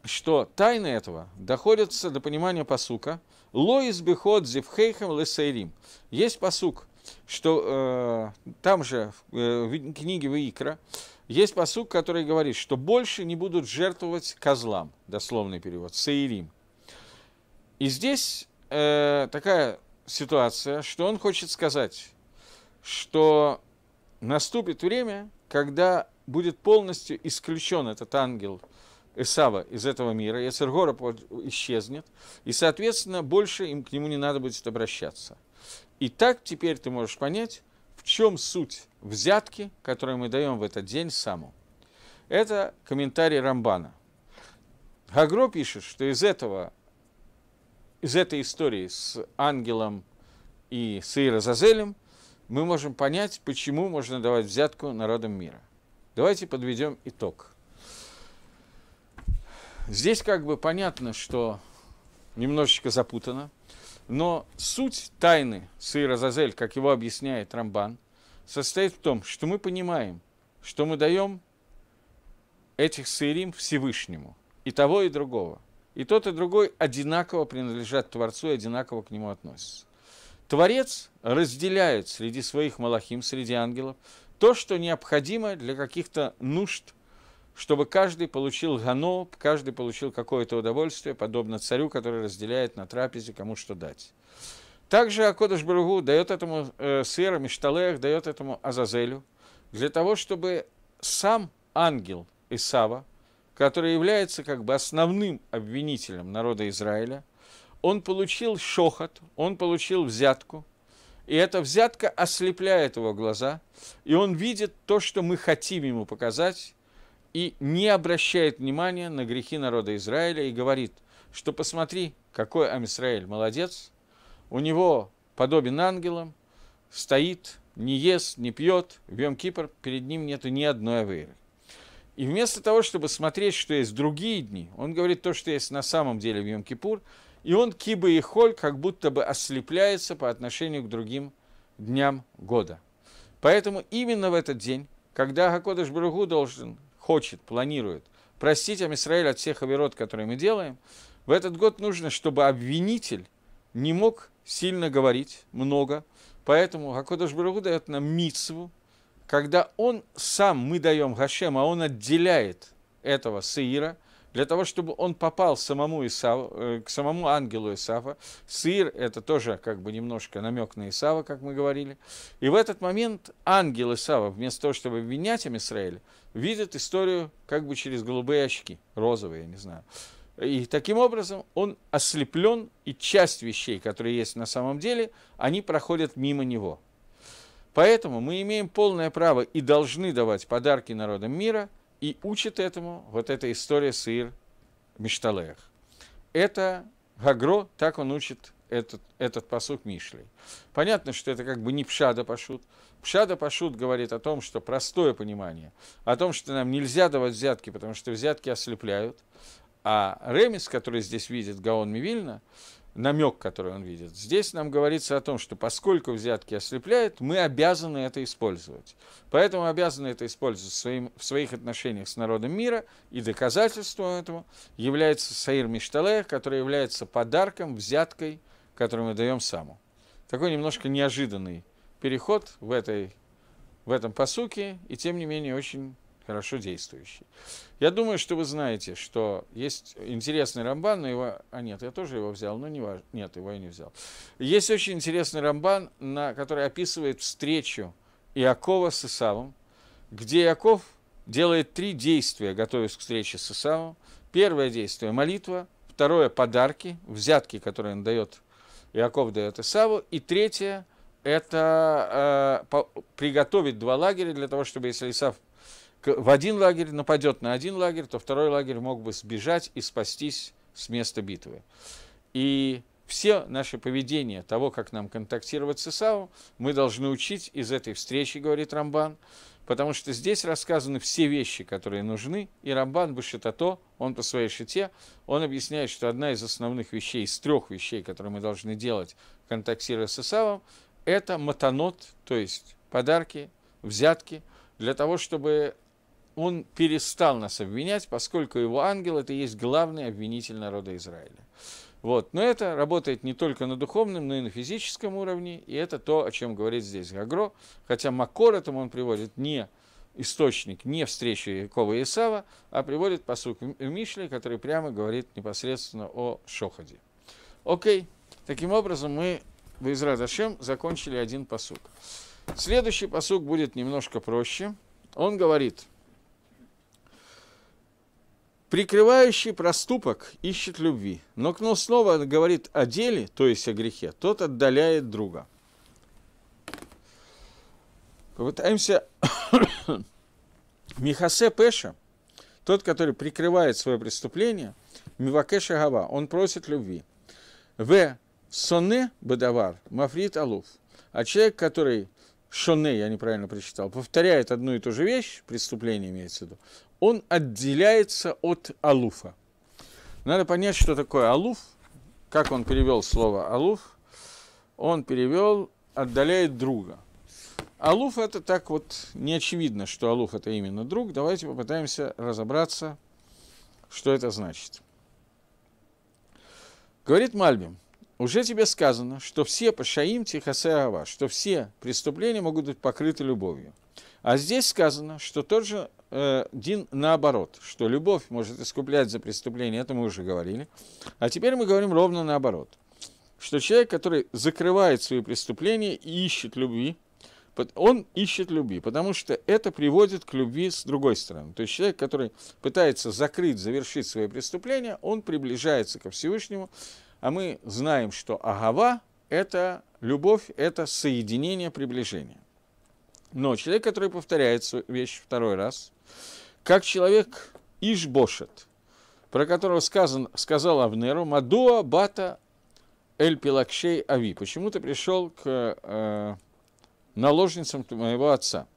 что тайны этого доходятся до понимания посука. Лоис бихот зевхейхем лесейрим. Есть посук, что э, там же э, в книге Ваикра есть посук, который говорит, что больше не будут жертвовать козлам, дословный перевод, сейрим. И здесь Э, такая ситуация, что он хочет сказать, что наступит время, когда будет полностью исключен этот ангел Эсава из этого мира, Яцергора исчезнет, и, соответственно, больше им к нему не надо будет обращаться. И так теперь ты можешь понять, в чем суть взятки, которую мы даем в этот день саму. Это комментарий Рамбана. Гагро пишет, что из этого из этой истории с ангелом и с Иерозазелем мы можем понять, почему можно давать взятку народам мира. Давайте подведем итог. Здесь как бы понятно, что немножечко запутано, но суть тайны сыра Зазель, как его объясняет Рамбан, состоит в том, что мы понимаем, что мы даем этих сырим Всевышнему, и того, и другого – и тот, и другой одинаково принадлежат Творцу и одинаково к нему относятся. Творец разделяет среди своих малахим, среди ангелов, то, что необходимо для каких-то нужд, чтобы каждый получил гано, каждый получил какое-то удовольствие, подобно царю, который разделяет на трапезе, кому что дать. Также Акодыш Баругу дает этому э, Сера Мишталеях, дает этому Азазелю, для того, чтобы сам ангел Исава, который является как бы основным обвинителем народа Израиля, он получил шохот, он получил взятку, и эта взятка ослепляет его глаза, и он видит то, что мы хотим ему показать, и не обращает внимания на грехи народа Израиля и говорит, что посмотри, какой Амисраэль молодец, у него подобен ангелам, стоит, не ест, не пьет, в Йом-Кипр перед ним нету ни одной авейры. И вместо того, чтобы смотреть, что есть другие дни, он говорит то, что есть на самом деле в Йом-Кипур, и он киба и холь как будто бы ослепляется по отношению к другим дням года. Поэтому именно в этот день, когда Гакодыш Бругу должен, хочет, планирует простить Амисраэль от всех оверот, которые мы делаем, в этот год нужно, чтобы обвинитель не мог сильно говорить много, поэтому Гакодыш Бругу дает нам митсву, когда он сам, мы даем Гашем, а он отделяет этого сыира для того, чтобы он попал самому Исаву, э, к самому ангелу Исава. Сыр – это тоже как бы немножко намек на Исава, как мы говорили. И в этот момент ангел Исава, вместо того, чтобы обвинять им Израиля, видит историю как бы через голубые очки, розовые, я не знаю. И таким образом он ослеплен, и часть вещей, которые есть на самом деле, они проходят мимо него. Поэтому мы имеем полное право и должны давать подарки народам мира, и учит этому вот эта история с Ир Мишталеях. Это Гагро, так он учит этот, этот посук Мишлей. Понятно, что это как бы не Пшада Пашут. Пшада Пашут говорит о том, что простое понимание, о том, что нам нельзя давать взятки, потому что взятки ослепляют. А Ремис, который здесь видит Гаон Мивильна, намек, который он видит. Здесь нам говорится о том, что поскольку взятки ослепляют, мы обязаны это использовать. Поэтому обязаны это использовать в, своим, в своих отношениях с народом мира, и доказательством этого является Саир Мишталех, который является подарком, взяткой, которую мы даем саму. Такой немножко неожиданный переход в, этой, в этом посуке, и тем не менее очень хорошо действующий. Я думаю, что вы знаете, что есть интересный рамбан, но его... А нет, я тоже его взял, но не важно. Нет, его я не взял. Есть очень интересный рамбан, на... который описывает встречу Иакова с Исавом, где Иаков делает три действия, готовясь к встрече с Исавом. Первое действие – молитва, второе – подарки, взятки, которые он дает, Иаков дает Исаву, и третье – это э, по, приготовить два лагеря для того, чтобы если Исав в один лагерь, нападет на один лагерь, то второй лагерь мог бы сбежать и спастись с места битвы. И все наше поведение, того, как нам контактировать с Исавом, мы должны учить из этой встречи, говорит Рамбан, потому что здесь рассказаны все вещи, которые нужны, и Рамбан Башитато, он по своей шите, он объясняет, что одна из основных вещей, из трех вещей, которые мы должны делать, контактируя с Исавом, это матанот, то есть подарки, взятки, для того, чтобы он перестал нас обвинять, поскольку его ангел – это и есть главный обвинитель народа Израиля. Вот. Но это работает не только на духовном, но и на физическом уровне, и это то, о чем говорит здесь Гагро, хотя Макор этому он приводит не источник, не встречу Якова и Исава, а приводит посук Мишли, который прямо говорит непосредственно о Шоходе. Окей, таким образом мы в Израдашем закончили один посук. Следующий посук будет немножко проще. Он говорит – Прикрывающий проступок ищет любви, но кто снова говорит о деле, то есть о грехе, тот отдаляет друга. Попытаемся Михасе Пеша, тот, который прикрывает свое преступление, Мивакеша Гава, он просит любви. В. Соне Бадавар, Мафрит Алуф. А человек, который Шоне, я неправильно прочитал, повторяет одну и ту же вещь, преступление имеется в виду, он отделяется от алуфа. Надо понять, что такое алуф, как он перевел слово алуф. Он перевел «отдаляет друга». Алуф это так вот не очевидно, что Алуф это именно друг. Давайте попытаемся разобраться, что это значит. Говорит Мальбим, уже тебе сказано, что все пашаим тихасеава, что все преступления могут быть покрыты любовью. А здесь сказано, что тот же э, Дин наоборот, что любовь может искуплять за преступление, это мы уже говорили. А теперь мы говорим ровно наоборот, что человек, который закрывает свои преступления и ищет любви, он ищет любви, потому что это приводит к любви с другой стороны. То есть человек, который пытается закрыть, завершить свои преступления, он приближается ко Всевышнему, а мы знаем, что агава – это любовь, это соединение, приближение. Но человек, который повторяет свою вещь второй раз, как человек Ишбошет, про которого сказан, сказал Авнеру, «Мадуа бата эль пилакшей ави». Почему ты пришел к э, наложницам моего отца?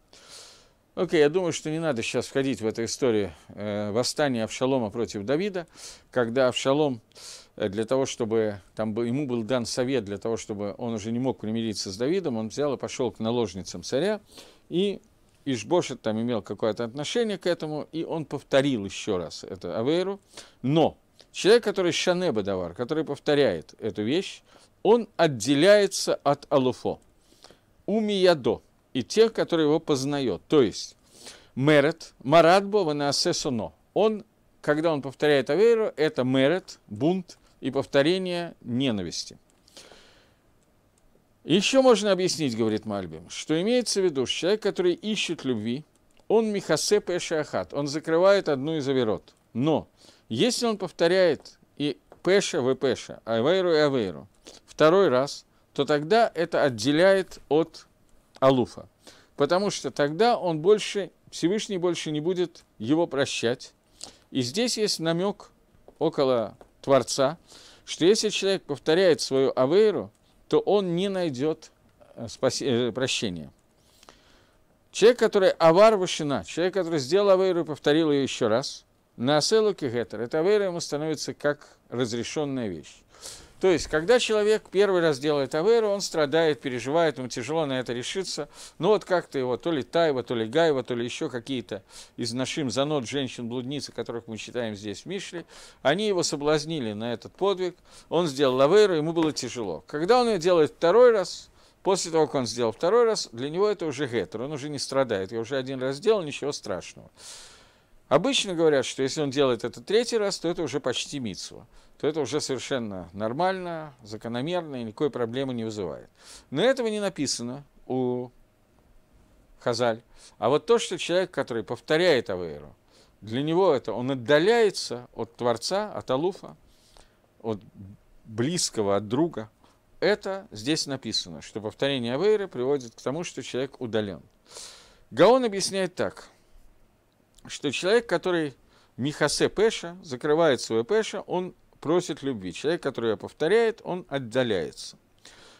Окей, okay, я думаю, что не надо сейчас входить в эту историю э, восстания Авшалома против Давида, когда Авшалом э, для того, чтобы там ему был дан совет для того, чтобы он уже не мог примириться с Давидом, он взял и пошел к наложницам царя и Ишбошет там имел какое-то отношение к этому, и он повторил еще раз эту аверу. Но человек, который Шанеба Давар, который повторяет эту вещь, он отделяется от Алуфо, Умиядо, и тех, которые его познают. То есть Мерет, Марадбо, Ванасесуно. Он, когда он повторяет аверу, это Мерет, бунт и повторение ненависти – еще можно объяснить, говорит Мальбим, что имеется в виду, что человек, который ищет любви, он михасеп и шахат, он закрывает одну из авирот. Но если он повторяет и пеша в пеша, авейру и авейру, второй раз, то тогда это отделяет от алуфа. Потому что тогда он больше, Всевышний больше не будет его прощать. И здесь есть намек около Творца, что если человек повторяет свою авейру – то он не найдет э, спас... Э, прощения. Человек, который авар ващина, человек, который сделал авейру и повторил ее еще раз, на аселу кигетер, эта авейра ему становится как разрешенная вещь. То есть, когда человек первый раз делает аверу, он страдает, переживает, ему тяжело на это решиться. Но ну, вот как-то его, то ли Тайва, то ли Гаева, то ли еще какие-то из нашим занот женщин-блудницы, которых мы читаем здесь в Мишле, они его соблазнили на этот подвиг. Он сделал аверу, ему было тяжело. Когда он ее делает второй раз, После того, как он сделал второй раз, для него это уже гетер, он уже не страдает. Я уже один раз сделал, ничего страшного. Обычно говорят, что если он делает это третий раз, то это уже почти митсва, то это уже совершенно нормально, закономерно и никакой проблемы не вызывает. Но этого не написано у Хазаль. А вот то, что человек, который повторяет Авейру, для него это, он отдаляется от Творца, от Алуфа, от близкого, от друга. Это здесь написано, что повторение Авейры приводит к тому, что человек удален. Гаон объясняет так – что человек, который Михасе Пеша, закрывает свой Пеша, он просит любви. Человек, который ее повторяет, он отдаляется.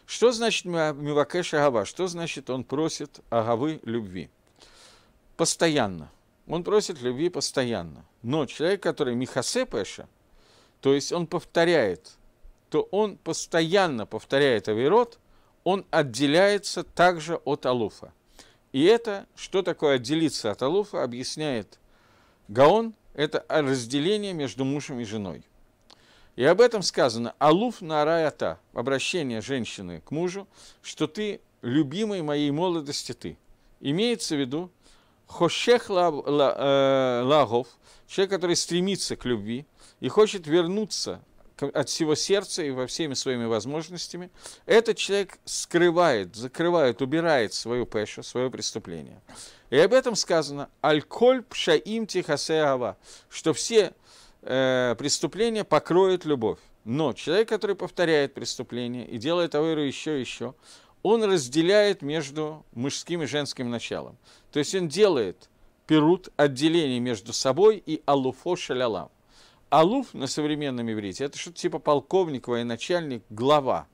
Что значит Мивакеш Агава? Что значит он просит Агавы любви? Постоянно. Он просит любви постоянно. Но человек, который Михасе Пеша, то есть он повторяет, то он постоянно повторяет Аверот, он отделяется также от Алуфа. И это, что такое отделиться от Алофа, объясняет Гаон, это разделение между мужем и женой. И об этом сказано «Алуф нараята» – обращение женщины к мужу, что ты любимый моей молодости ты. Имеется в виду хошех э, лагов, человек, который стремится к любви и хочет вернуться от всего сердца и во всеми своими возможностями, этот человек скрывает, закрывает, убирает свою пешу, свое преступление. И об этом сказано «Аль-коль пшаим тихасеава», что все э, преступления покроет любовь. Но человек, который повторяет преступление и делает авойру еще и еще, он разделяет между мужским и женским началом. То есть он делает перут, отделение между собой и алуфо шалялам. Алуф на современном иврите – это что-то типа полковник, военачальник, глава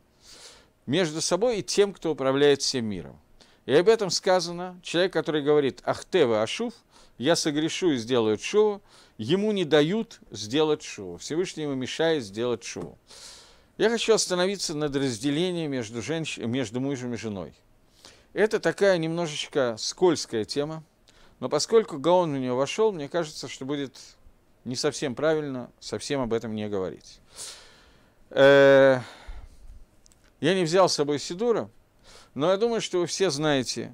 между собой и тем, кто управляет всем миром. И об этом сказано, человек, который говорит «Ахтева Ашуф», «Я согрешу и сделаю шоу», ему не дают сделать шоу, Всевышний ему мешает сделать шоу. Я хочу остановиться над разделением между, женщ... между мужем и женой. Это такая немножечко скользкая тема, но поскольку Гаон в нее вошел, мне кажется, что будет не совсем правильно совсем об этом не говорить. Э, я не взял с собой Сидура, но я думаю, что вы все знаете.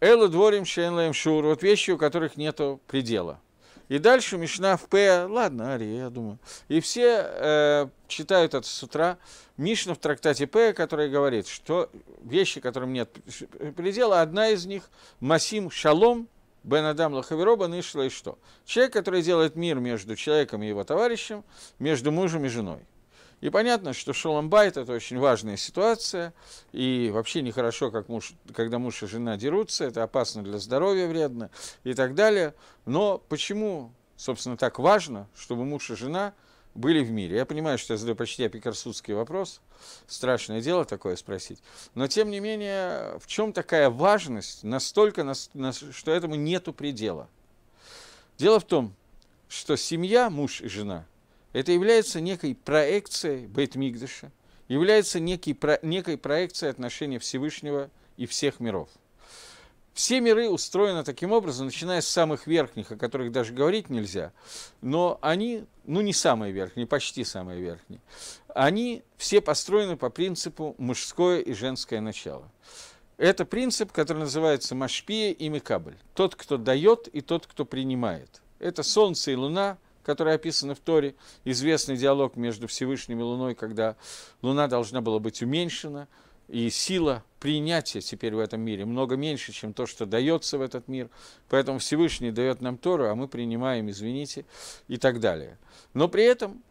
Элла дворим шейн лэм шур. Вот вещи, у которых нету предела. И дальше Мишна в П, ладно, ария, я думаю. И все э, читают это с утра. Мишна в трактате П, которая говорит, что вещи, которым нет предела, одна из них – Масим Шалом, Бен Адам Лахавероба Нышла и что? Человек, который делает мир между человеком и его товарищем, между мужем и женой. И понятно, что шоломбайт – это очень важная ситуация, и вообще нехорошо, как муж, когда муж и жена дерутся, это опасно для здоровья, вредно и так далее. Но почему, собственно, так важно, чтобы муж и жена – были в мире. Я понимаю, что я задаю почти апикарсудский вопрос. Страшное дело такое спросить. Но, тем не менее, в чем такая важность настолько, что этому нету предела? Дело в том, что семья, муж и жена, это является некой проекцией Бейтмигдыша, является некой, некой проекцией отношения Всевышнего и всех миров – все миры устроены таким образом, начиная с самых верхних, о которых даже говорить нельзя, но они, ну не самые верхние, почти самые верхние, они все построены по принципу мужское и женское начало. Это принцип, который называется Машпия и мекабль. Тот, кто дает и тот, кто принимает. Это солнце и луна, которые описаны в Торе, известный диалог между Всевышним и Луной, когда Луна должна была быть уменьшена – и сила принятия теперь в этом мире много меньше, чем то, что дается в этот мир. Поэтому Всевышний дает нам Тору, а мы принимаем, извините, и так далее. Но при этом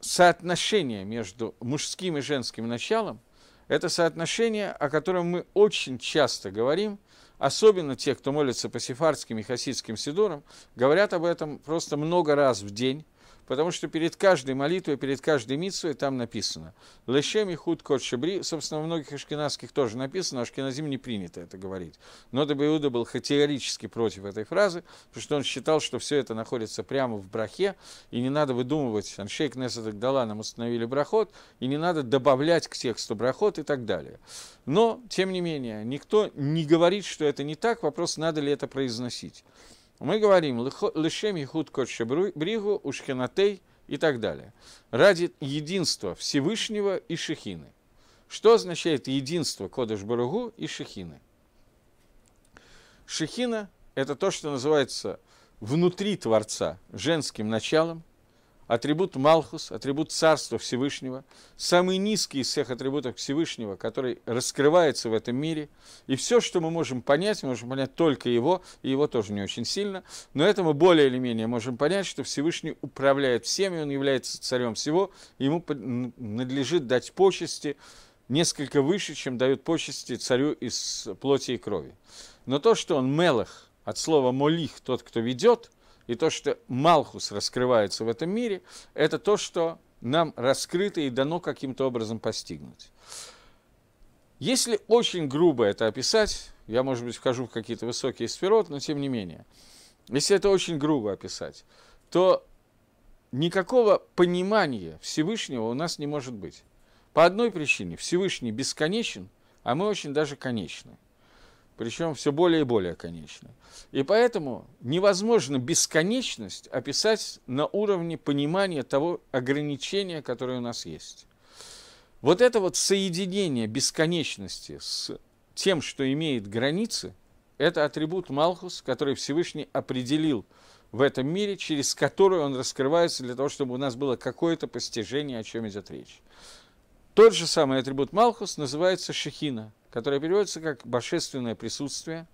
соотношение между мужским и женским началом – это соотношение, о котором мы очень часто говорим, особенно те, кто молится по сефардским и хасидским сидорам, говорят об этом просто много раз в день, потому что перед каждой молитвой, перед каждой митсвой там написано «Лешем и худ кот шебри», собственно, у многих ашкенадских тоже написано, а ашкеназим не принято это говорить. Но Дабиуда был категорически против этой фразы, потому что он считал, что все это находится прямо в брахе, и не надо выдумывать, Аншейк Неса Дагдала нам установили брахот, и не надо добавлять к тексту брахот и так далее. Но, тем не менее, никто не говорит, что это не так, вопрос, надо ли это произносить. Мы говорим «Лешем Ехуд Кодше Бригу», «Ушхенатей» и так далее. Ради единства Всевышнего и Шехины. Что означает единство Кодыш Баругу и Шехины? Шехина – это то, что называется внутри Творца женским началом, атрибут Малхус, атрибут Царства Всевышнего, самый низкий из всех атрибутов Всевышнего, который раскрывается в этом мире. И все, что мы можем понять, мы можем понять только его, и его тоже не очень сильно, но это мы более или менее можем понять, что Всевышний управляет всеми, он является царем всего, ему надлежит дать почести несколько выше, чем дают почести царю из плоти и крови. Но то, что он мелах, от слова молих, тот, кто ведет – и то, что Малхус раскрывается в этом мире, это то, что нам раскрыто и дано каким-то образом постигнуть. Если очень грубо это описать, я, может быть, вхожу в какие-то высокие сферот, но тем не менее, если это очень грубо описать, то никакого понимания Всевышнего у нас не может быть. По одной причине Всевышний бесконечен, а мы очень даже конечны причем все более и более конечную. И поэтому невозможно бесконечность описать на уровне понимания того ограничения, которое у нас есть. Вот это вот соединение бесконечности с тем, что имеет границы, это атрибут Малхус, который Всевышний определил в этом мире, через который он раскрывается для того, чтобы у нас было какое-то постижение, о чем идет речь. Тот же самый атрибут Малхус называется Шехина – которое переводится как «божественное присутствие»,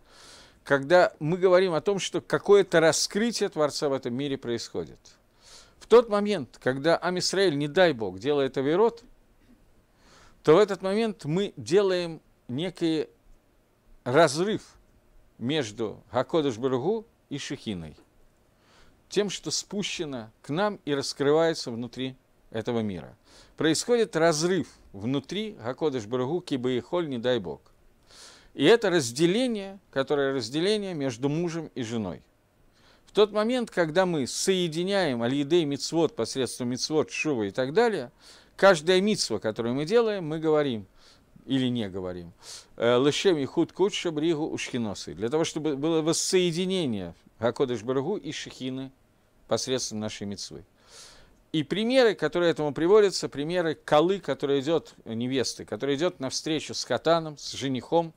когда мы говорим о том, что какое-то раскрытие Творца в этом мире происходит. В тот момент, когда Амисраиль не дай Бог, делает Аверот, то в этот момент мы делаем некий разрыв между Хакодыш Баругу и Шехиной, тем, что спущено к нам и раскрывается внутри этого мира. Происходит разрыв внутри Гакодыш Барагу, Кибаихоль, не дай Бог. И это разделение, которое разделение между мужем и женой. В тот момент, когда мы соединяем алиедей мицвод посредством мицвод, шува и так далее, каждое мицва, которое мы делаем, мы говорим или не говорим. Э, Лышем и худ куча бригу ушхиносы. Для того, чтобы было воссоединение Гакодыш Барагу и Шехины посредством нашей мицвы. И примеры, которые этому приводятся, примеры колы, которая идет э, невесты, которая идет навстречу с хатаном, с женихом.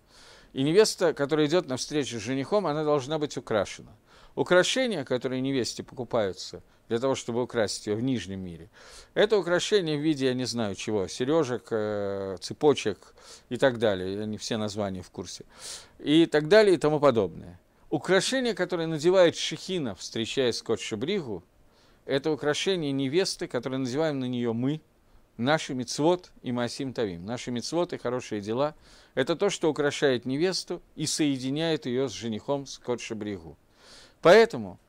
И невеста, которая идет навстречу с женихом, она должна быть украшена. Украшения, которые невесте покупаются для того, чтобы украсить ее в нижнем мире, это украшения в виде, я не знаю чего, сережек, э, цепочек и так далее. Я не все названия в курсе. И так далее и тому подобное. Украшения, которые надевает шехина, встречаясь с Котшебригу, это украшение невесты, которое называем на нее мы, наши мицвод и Масим Тавим. Наши мицвод и хорошие дела – это то, что украшает невесту и соединяет ее с женихом с Бригу. Поэтому,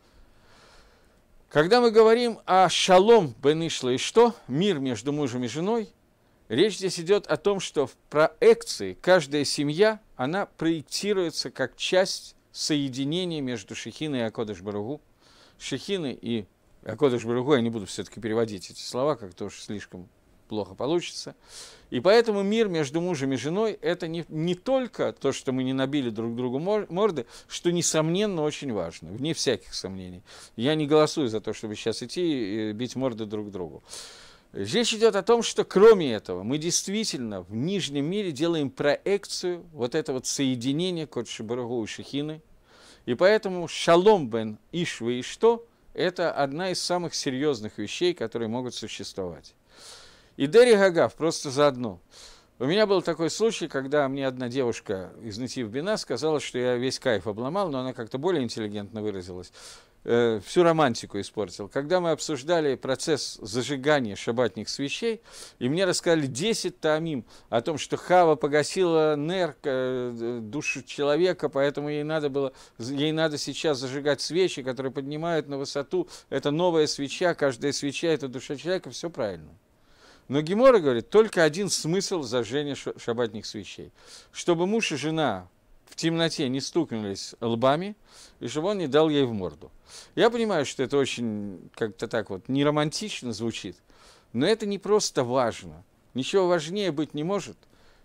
когда мы говорим о шалом бен и что, мир между мужем и женой, речь здесь идет о том, что в проекции каждая семья, она проектируется как часть соединения между Шехиной и Акодыш Баругу, Шехины и а Кодыш Баруху я не буду все-таки переводить эти слова, как-то уж слишком плохо получится. И поэтому мир между мужем и женой – это не, не только то, что мы не набили друг другу морды, что, несомненно, очень важно, вне всяких сомнений. Я не голосую за то, чтобы сейчас идти и бить морды друг другу. Речь идет о том, что кроме этого мы действительно в Нижнем мире делаем проекцию вот этого вот соединения Кодшибарагу и шахины, И поэтому шалом бен ишвы и что – это одна из самых серьезных вещей, которые могут существовать. И Дерри Гагав просто заодно. У меня был такой случай, когда мне одна девушка из Натив Бина сказала, что я весь кайф обломал, но она как-то более интеллигентно выразилась, Э, всю романтику испортил. Когда мы обсуждали процесс зажигания шабатных свечей, и мне рассказали 10 тамим о том, что Хава погасила нерк э, душу человека, поэтому ей надо было, ей надо сейчас зажигать свечи, которые поднимают на высоту. Это новая свеча, каждая свеча – это душа человека, все правильно. Но Гемора говорит, только один смысл зажжения шабатных свечей. Чтобы муж и жена в темноте не стукнулись лбами, и чтобы он не дал ей в морду. Я понимаю, что это очень как-то так вот неромантично звучит, но это не просто важно. Ничего важнее быть не может,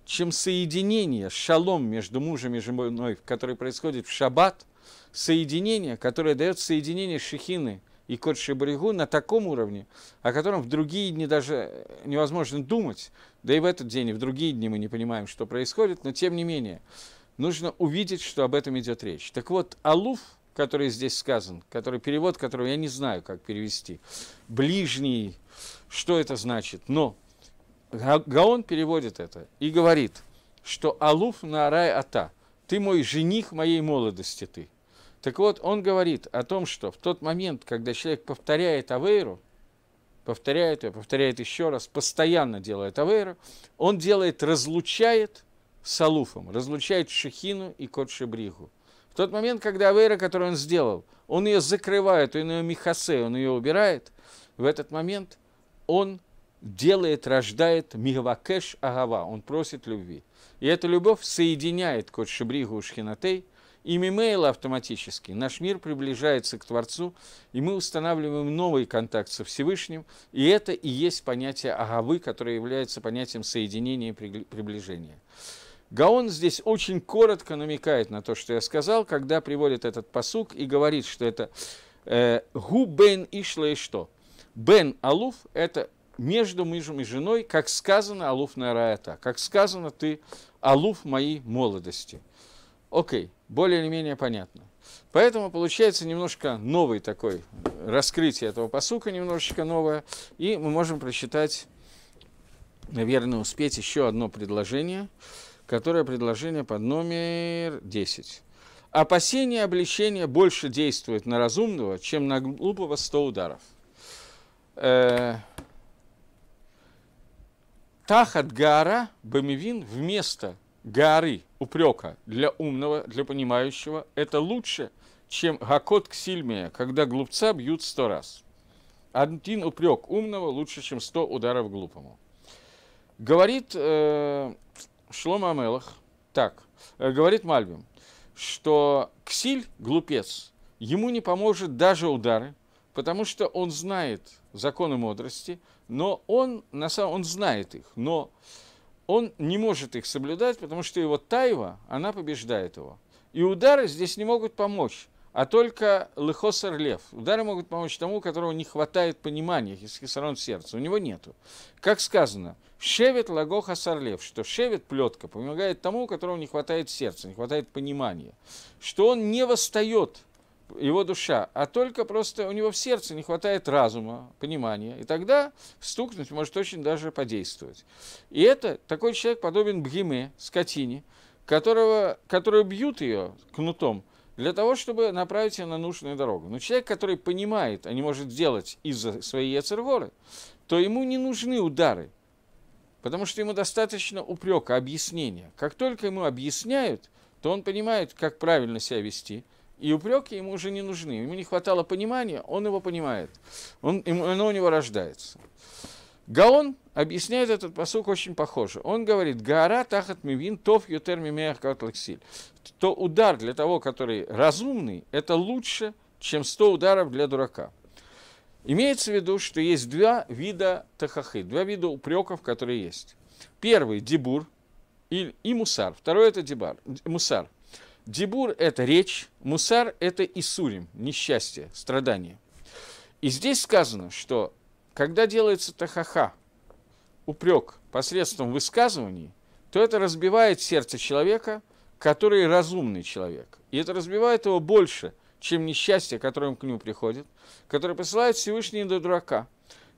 чем соединение, шалом между мужем и женой, которое происходит в шаббат, соединение, которое дает соединение шехины и кот Шибригу на таком уровне, о котором в другие дни даже невозможно думать, да и в этот день, и в другие дни мы не понимаем, что происходит, но тем не менее – нужно увидеть, что об этом идет речь. Так вот, Алуф, который здесь сказан, который перевод, которого я не знаю, как перевести, ближний, что это значит, но Гаон переводит это и говорит, что Алуф на рай Ата, ты мой жених моей молодости ты. Так вот, он говорит о том, что в тот момент, когда человек повторяет Авейру, повторяет ее, повторяет еще раз, постоянно делает Авейру, он делает, разлучает – с Алуфом, разлучает Шехину и Кот Шебригу. В тот момент, когда Авейра, которую он сделал, он ее закрывает, он ее михасе, он ее убирает, в этот момент он делает, рождает Мигавакеш Агава, он просит любви. И эта любовь соединяет Кот Шебригу и Шхинатей, и мимейла автоматически. Наш мир приближается к Творцу, и мы устанавливаем новый контакт со Всевышним, и это и есть понятие агавы, которое является понятием соединения и приближения. Гаон здесь очень коротко намекает на то, что я сказал, когда приводит этот посук и говорит, что это э, «гу бен ишла и что». Бен Алуф – это между мужем и женой, как сказано Алуф на Раята, как сказано ты Алуф моей молодости. Окей, более или менее понятно. Поэтому получается немножко новый такой, раскрытие этого посука немножечко новое, и мы можем прочитать, наверное, успеть еще одно предложение – которое предложение под номер 10. Опасение обличения больше действует на разумного, чем на глупого 100 ударов. Э Тахат Гара Бамивин вместо горы упрека для умного, для понимающего, это лучше, чем гакот ксильмия, когда глупца бьют сто раз. Один упрек умного лучше, чем сто ударов глупому. Говорит э, Шлома Амелах, так, э, говорит Мальбим, что Ксиль, глупец, ему не поможет даже удары, потому что он знает законы мудрости, но он, на самом, он знает их, но он не может их соблюдать, потому что его тайва, она побеждает его. И удары здесь не могут помочь, а только лыхосар лев. Удары могут помочь тому, у которого не хватает понимания, хисхисарон сердца, у него нету. Как сказано, шевет лаго хасар что шевет, плетка, помогает тому, у которого не хватает сердца, не хватает понимания, что он не восстает, его душа, а только просто у него в сердце не хватает разума, понимания, и тогда стукнуть может очень даже подействовать. И это такой человек подобен бгиме, скотине, которого, которую бьют ее кнутом – для того, чтобы направить ее на нужную дорогу. Но человек, который понимает, а не может делать из-за своей яцергоры, то ему не нужны удары, потому что ему достаточно упрека, объяснения. Как только ему объясняют, то он понимает, как правильно себя вести, и упреки ему уже не нужны. Ему не хватало понимания, он его понимает. Он, ему, оно у него рождается. Гаон объясняет этот посыл очень похоже. Он говорит, «Гаара тахат мивин тов ютер мимеях то удар для того, который разумный, это лучше, чем 100 ударов для дурака. Имеется в виду, что есть два вида тахахы, два вида упреков, которые есть. Первый – дебур и, и мусар. Второй – это дебар, мусар. Дебур – это речь, мусар – это исурим, несчастье, страдание. И здесь сказано, что когда делается тахаха, упрек посредством высказываний, то это разбивает сердце человека – который разумный человек. И это разбивает его больше, чем несчастье, которое к нему приходит, которое посылает Всевышний до дурака.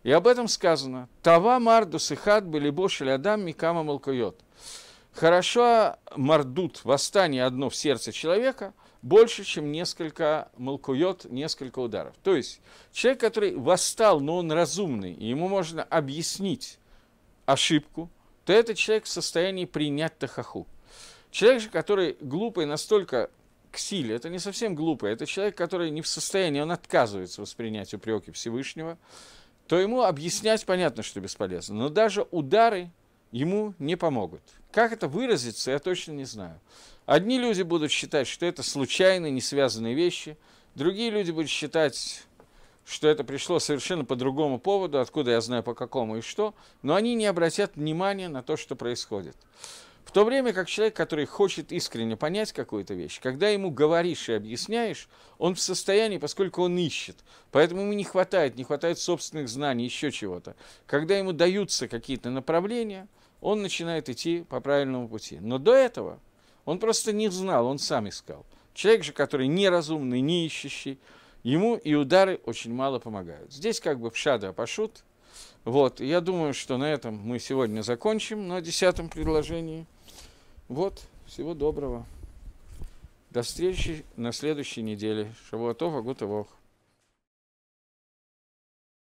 И об этом сказано. «Тава марду были белибо лядам микама малкуйот». Хорошо мардут, восстание одно в сердце человека, больше, чем несколько малкует, несколько ударов. То есть человек, который восстал, но он разумный, и ему можно объяснить ошибку, то этот человек в состоянии принять тахаху. Человек же, который глупый настолько к силе, это не совсем глупый, это человек, который не в состоянии, он отказывается воспринять упреки Всевышнего, то ему объяснять понятно, что бесполезно. Но даже удары ему не помогут. Как это выразится, я точно не знаю. Одни люди будут считать, что это случайные, не связанные вещи, другие люди будут считать, что это пришло совершенно по другому поводу, откуда я знаю по какому и что, но они не обратят внимания на то, что происходит. В то время как человек, который хочет искренне понять какую-то вещь, когда ему говоришь и объясняешь, он в состоянии, поскольку он ищет, поэтому ему не хватает, не хватает собственных знаний, еще чего-то. Когда ему даются какие-то направления, он начинает идти по правильному пути. Но до этого он просто не знал, он сам искал. Человек же, который неразумный, не ищущий, ему и удары очень мало помогают. Здесь как бы пшада пошут. Вот, я думаю, что на этом мы сегодня закончим на десятом предложении. Вот, всего доброго. До встречи на следующей неделе. Шавуатова Гутовох.